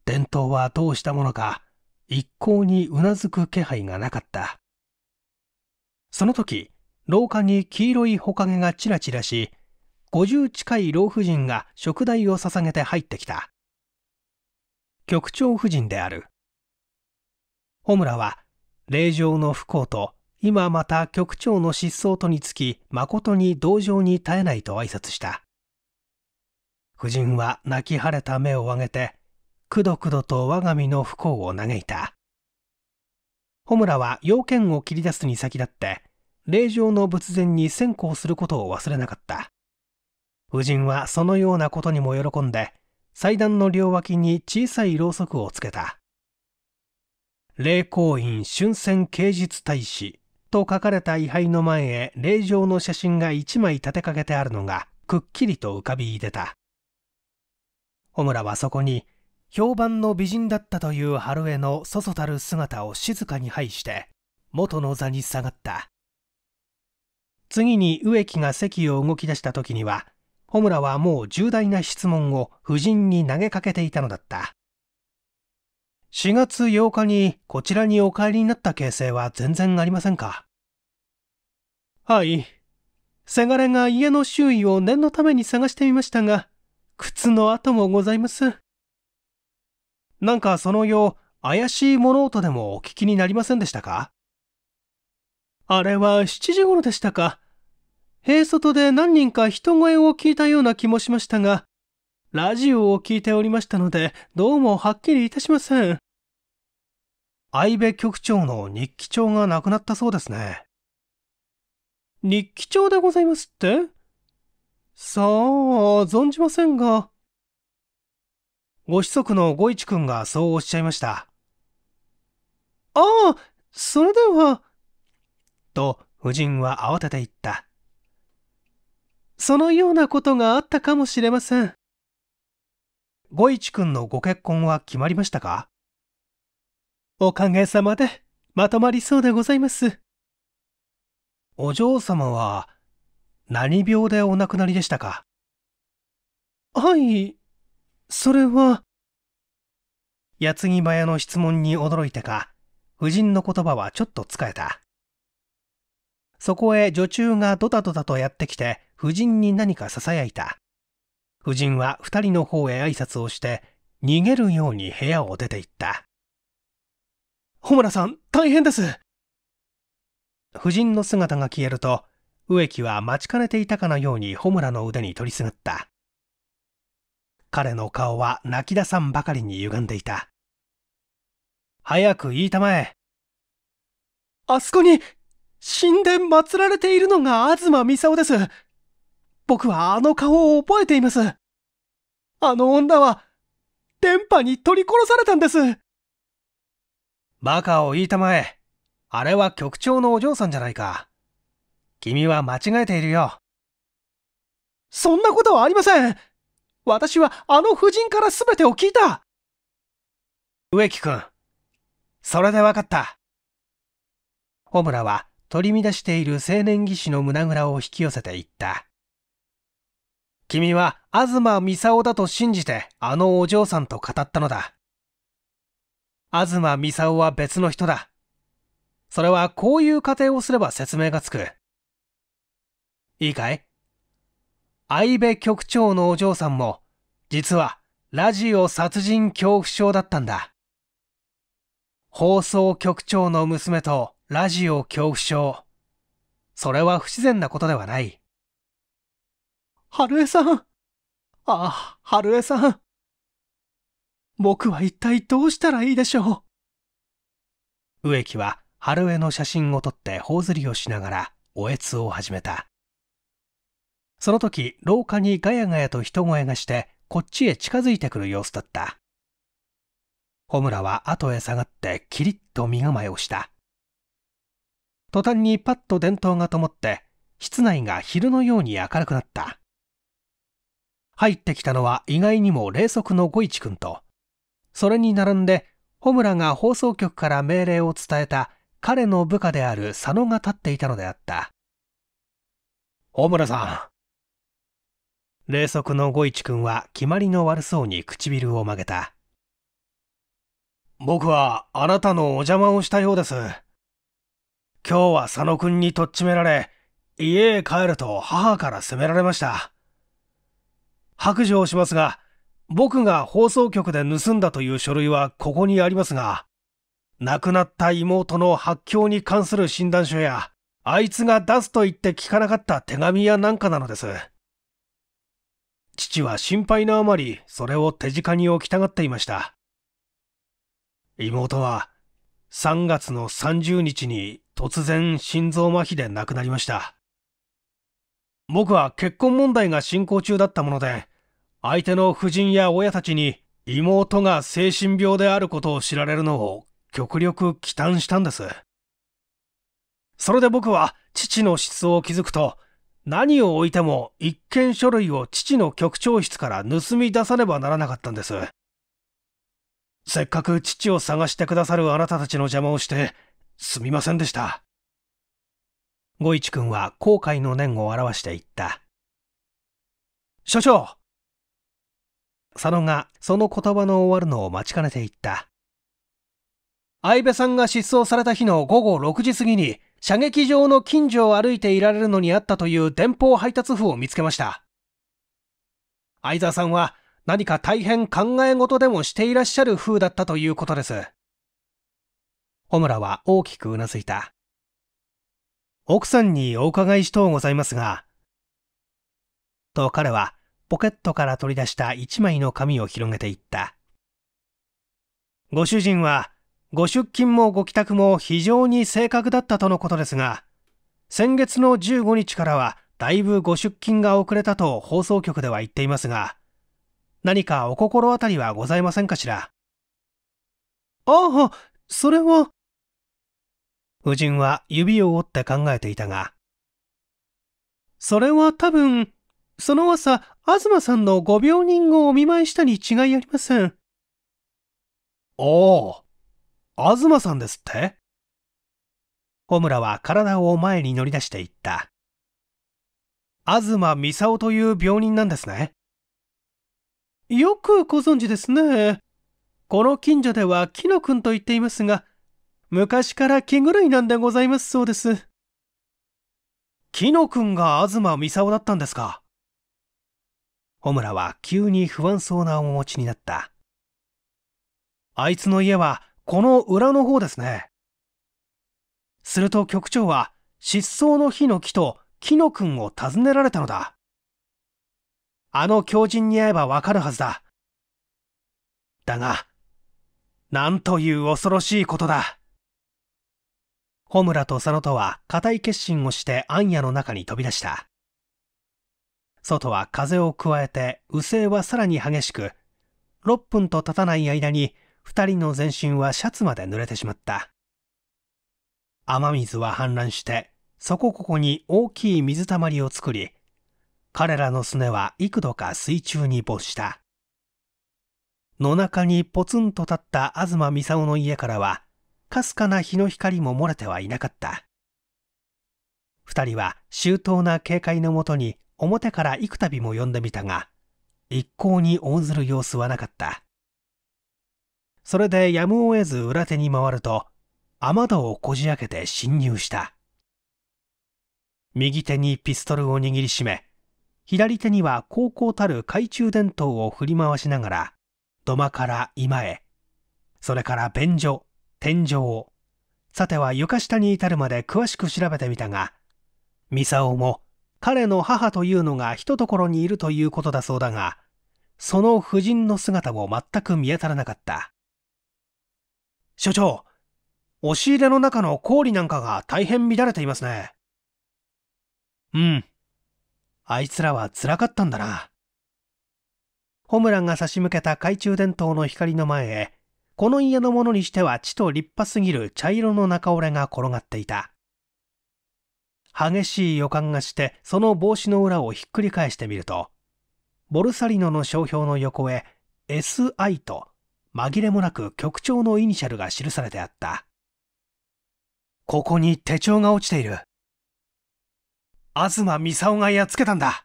伝統はどうしたものか一向にうなずく気配がなかったその時、廊下に黄色いほかげがちらちらし、50近い老婦人が食台を捧げて入ってきた。局長夫人である。穂村は、霊場の不幸と、今また局長の失踪とにつき、誠に同情に耐えないと挨拶した。夫人は泣き腫れた目を上げて、くどくどと我が身の不幸を嘆いた。穂村は要件を切り出すに先立って霊場の仏前に線香することを忘れなかった夫人はそのようなことにも喜んで祭壇の両脇に小さいろうそくをつけた霊光院春戦啓実大使と書かれた位牌の前へ霊場の写真が1枚立てかけてあるのがくっきりと浮かび出た穂村はそこに評判の美人だったという春江のそそたる姿を静かに拝して元の座に下がった次に植木が席を動き出した時には穂村はもう重大な質問を夫人に投げかけていたのだった4月8日にこちらにお帰りになった形勢は全然ありませんかはいせがれが家の周囲を念のために探してみましたが靴の跡もございますなんかそのよう怪しい物音でもお聞きになりませんでしたかあれは7時頃でしたか。閉外で何人か人声を聞いたような気もしましたが、ラジオを聞いておりましたので、どうもはっきりいたしません。相部局長の日記帳がなくなったそうですね。日記帳でございますってさあ、存じませんが、ご子息の五一君がそうおっしゃいました。ああ、それでは。と、夫人は慌てて言った。そのようなことがあったかもしれません。五一君のご結婚は決まりましたかおかげさまで、まとまりそうでございます。お嬢様は、何病でお亡くなりでしたかはい、それは。矢継ぎ早の質問に驚いてか、夫人の言葉はちょっと疲れた。そこへ女中がドタドタとやってきて、夫人に何か囁いた。夫人は二人の方へ挨拶をして、逃げるように部屋を出て行った。穂村さん、大変です。夫人の姿が消えると、植木は待ちかねていたかのように穂村の腕に取りすがった。彼の顔は泣き出さんばかりに歪んでいた。早く言いたまえ。あそこに、神殿祀られているのが東美沙夫です。僕はあの顔を覚えています。あの女は、電波に取り殺されたんです。バカを言いたまえ。あれは局長のお嬢さんじゃないか。君は間違えているよ。そんなことはありません私はあの夫人から全てを聞いた植木君、それで分かった。ホムラは取り乱している青年技師の胸ぐらを引き寄せていった。君は東美沙だと信じてあのお嬢さんと語ったのだ。東美沙は別の人だ。それはこういう過程をすれば説明がつく。いいかい相部局長のお嬢さんも、実はラジオ殺人恐怖症だったんだ。放送局長の娘とラジオ恐怖症。それは不自然なことではない。春江さん。ああ、春江さん。僕は一体どうしたらいいでしょう。植木は春江の写真を撮って頬ずりをしながらおえつを始めた。その時、廊下にガヤガヤと人声がして、こっちへ近づいてくる様子だった。ムラは後へ下がってキリッと身構えをした。途端にパッと電灯が灯って、室内が昼のように明るくなった。入ってきたのは意外にも冷息の五一君と、それに並んで、ムラが放送局から命令を伝えた彼の部下である佐野が立っていたのであった。ムラさん、冷息の五一君は決まりの悪そうに唇を曲げた。僕はあなたのお邪魔をしたようです。今日は佐野君にとっちめられ、家へ帰ると母から責められました。白状しますが、僕が放送局で盗んだという書類はここにありますが、亡くなった妹の発狂に関する診断書や、あいつが出すと言って聞かなかった手紙やなんかなのです。父は心配のあまりそれを手近に置きたがっていました。妹は3月の30日に突然心臓麻痺で亡くなりました。僕は結婚問題が進行中だったもので、相手の夫人や親たちに妹が精神病であることを知られるのを極力忌憚したんです。それで僕は父の質を築くと、何を置いても一見書類を父の局長室から盗み出さねばならなかったんです。せっかく父を探してくださるあなたたちの邪魔をして、すみませんでした。五一君は後悔の念を表していった。所長佐野がその言葉の終わるのを待ちかねていった。相部さんが失踪された日の午後6時過ぎに、射撃場の近所を歩いていられるのにあったという電報配達符を見つけました。相沢さんは何か大変考え事でもしていらっしゃる風だったということです。小村は大きくうなずいた。奥さんにお伺いしとうございますが、と彼はポケットから取り出した一枚の紙を広げていった。ご主人はご出勤もご帰宅も非常に正確だったとのことですが、先月の15日からはだいぶご出勤が遅れたと放送局では言っていますが、何かお心当たりはございませんかしらああ、それは。夫人は指を折って考えていたが、それは多分、その朝、東さんのご病人をお見舞いしたに違いありません。おお。東さんですって穂村は体を前に乗り出していった。東美沙という病人なんですね。よくご存知ですね。この近所では木野くんと言っていますが、昔から気狂いなんでございますそうです。木野くんが東操だったんですか。穂村は急に不安そうな面持ちになった。あいつの家はこの裏の方ですね。すると局長は失踪の日の木と木野くんを訪ねられたのだ。あの狂人に会えばわかるはずだ。だが、なんという恐ろしいことだ。穂村と佐野とは固い決心をして暗夜の中に飛び出した。外は風を加えて、雨勢はさらに激しく、6分と経たない間に2人の全身はシャツまで濡れてしまった。雨水は氾濫して、そこここに大きい水たまりを作り、彼らのすねは幾度か水中に没した。野中にポツンと立った東操の家からは、かすかな日の光も漏れてはいなかった。二人は周到な警戒のもとに表から幾度も呼んでみたが、一向に応ずる様子はなかった。それでやむを得ず裏手に回ると、雨戸をこじ開けて侵入した。右手にピストルを握りしめ、左手には高校たる懐中電灯を振り回しながら、土間から今へ、それから便所、天井、さては床下に至るまで詳しく調べてみたが、ミサオも彼の母というのがとところにいるということだそうだが、その夫人の姿も全く見当たらなかった。所長、押し入れの中の氷なんかが大変乱れていますね。うん。あいつらはつらかったんだな。ホムランが差し向けた懐中電灯の光の前へ、この家のものにしてはちと立派すぎる茶色の中折れが転がっていた。激しい予感がして、その帽子の裏をひっくり返してみると、ボルサリノの商標の横へ SI と紛れもなく局長のイニシャルが記されてあった。ここに手帳が落ちている。東美沙がやっつけたんだ。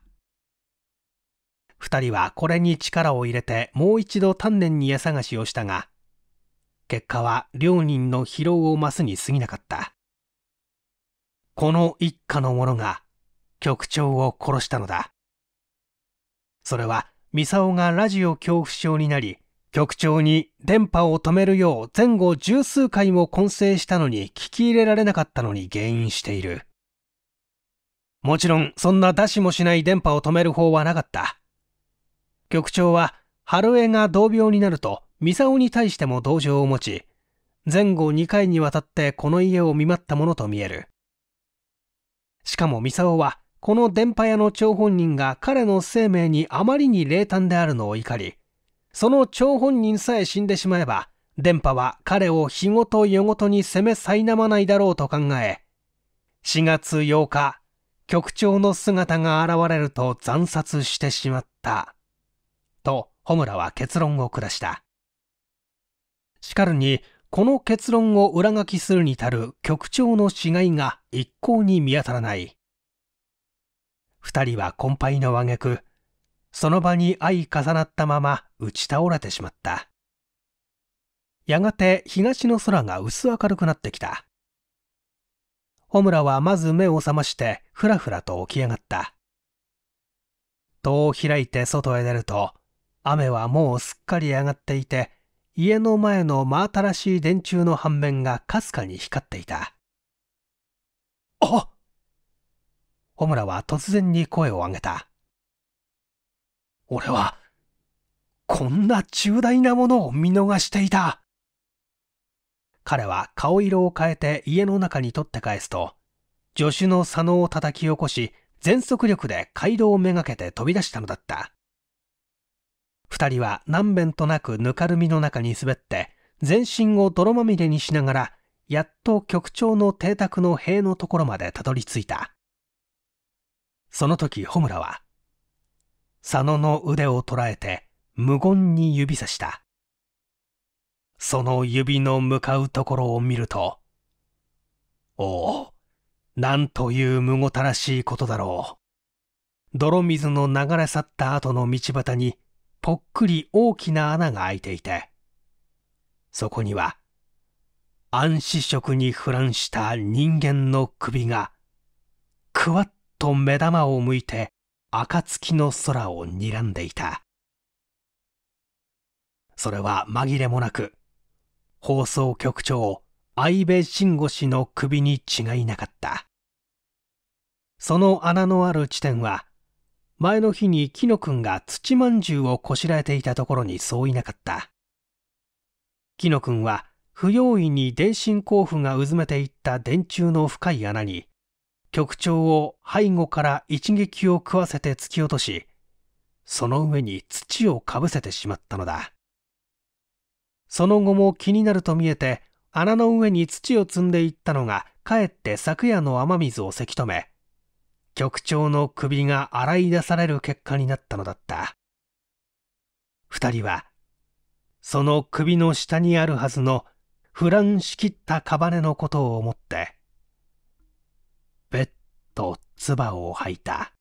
二人はこれに力を入れてもう一度丹念に家探しをしたが、結果は両人の疲労を増すに過ぎなかった。この一家の者が局長を殺したのだ。それは、ミサオがラジオ恐怖症になり、局長に電波を止めるよう前後十数回も混成したのに聞き入れられなかったのに原因している。もちろん、そんな出しもしない電波を止める方はなかった。局長は、春江が同病になると、ミサオに対しても同情を持ち、前後2回にわたってこの家を見舞ったものと見える。しかもミサオは、この電波屋の張本人が彼の生命にあまりに冷淡であるのを怒り、その張本人さえ死んでしまえば、電波は彼を日ごと夜ごとに攻め苛まないだろうと考え、4月8日、局長の姿が現れると惨殺してしまった。と、穂村は結論を下した。しかるに、この結論を裏書きするに足る局長の死骸が一向に見当たらない。二人は困憊の挙句、その場に相重なったまま打ち倒れてしまったやがて東の空が薄明るくなってきた穂村はまず目を覚ましてふらふらと起き上がった戸を開いて外へ出ると雨はもうすっかり上がっていて家の前の真新しい電柱の半面がかすかに光っていたあっ穂村は突然に声を上げた俺は、こんな重大なものを見逃していた。彼は顔色を変えて家の中に取って返すと、助手の佐野を叩き起こし、全速力で街道をめがけて飛び出したのだった。二人は何べんとなくぬかるみの中に滑って、全身を泥まみれにしながら、やっと局長の邸宅の塀のところまでたどり着いた。その時、穂村は、佐野の腕を捉えて無言に指さした。その指の向かうところを見ると、おお、なんという無ごたらしいことだろう。泥水の流れ去った後の道端にぽっくり大きな穴が開いていて、そこには、暗視色に腐乱した人間の首が、くわっと目玉を向いて暁の空を睨んでいた。それは紛れもなく、放送局長、相部慎吾氏の首に違いなかった。その穴のある地点は、前の日に木野くんが土まんじゅうをこしらえていたところにそういなかった。木野くんは、不用意に電信交付がうずめていった電柱の深い穴に、局長を背後から一撃を食わせて突き落とし、その上に土をかぶせてしまったのだ。その後も気になると見えて、穴の上に土を積んでいったのが、かえって昨夜の雨水をせき止め、局長の首が洗い出される結果になったのだった。二人は、その首の下にあるはずの不乱しきったカバネのことを思って、べっと唾を吐いた。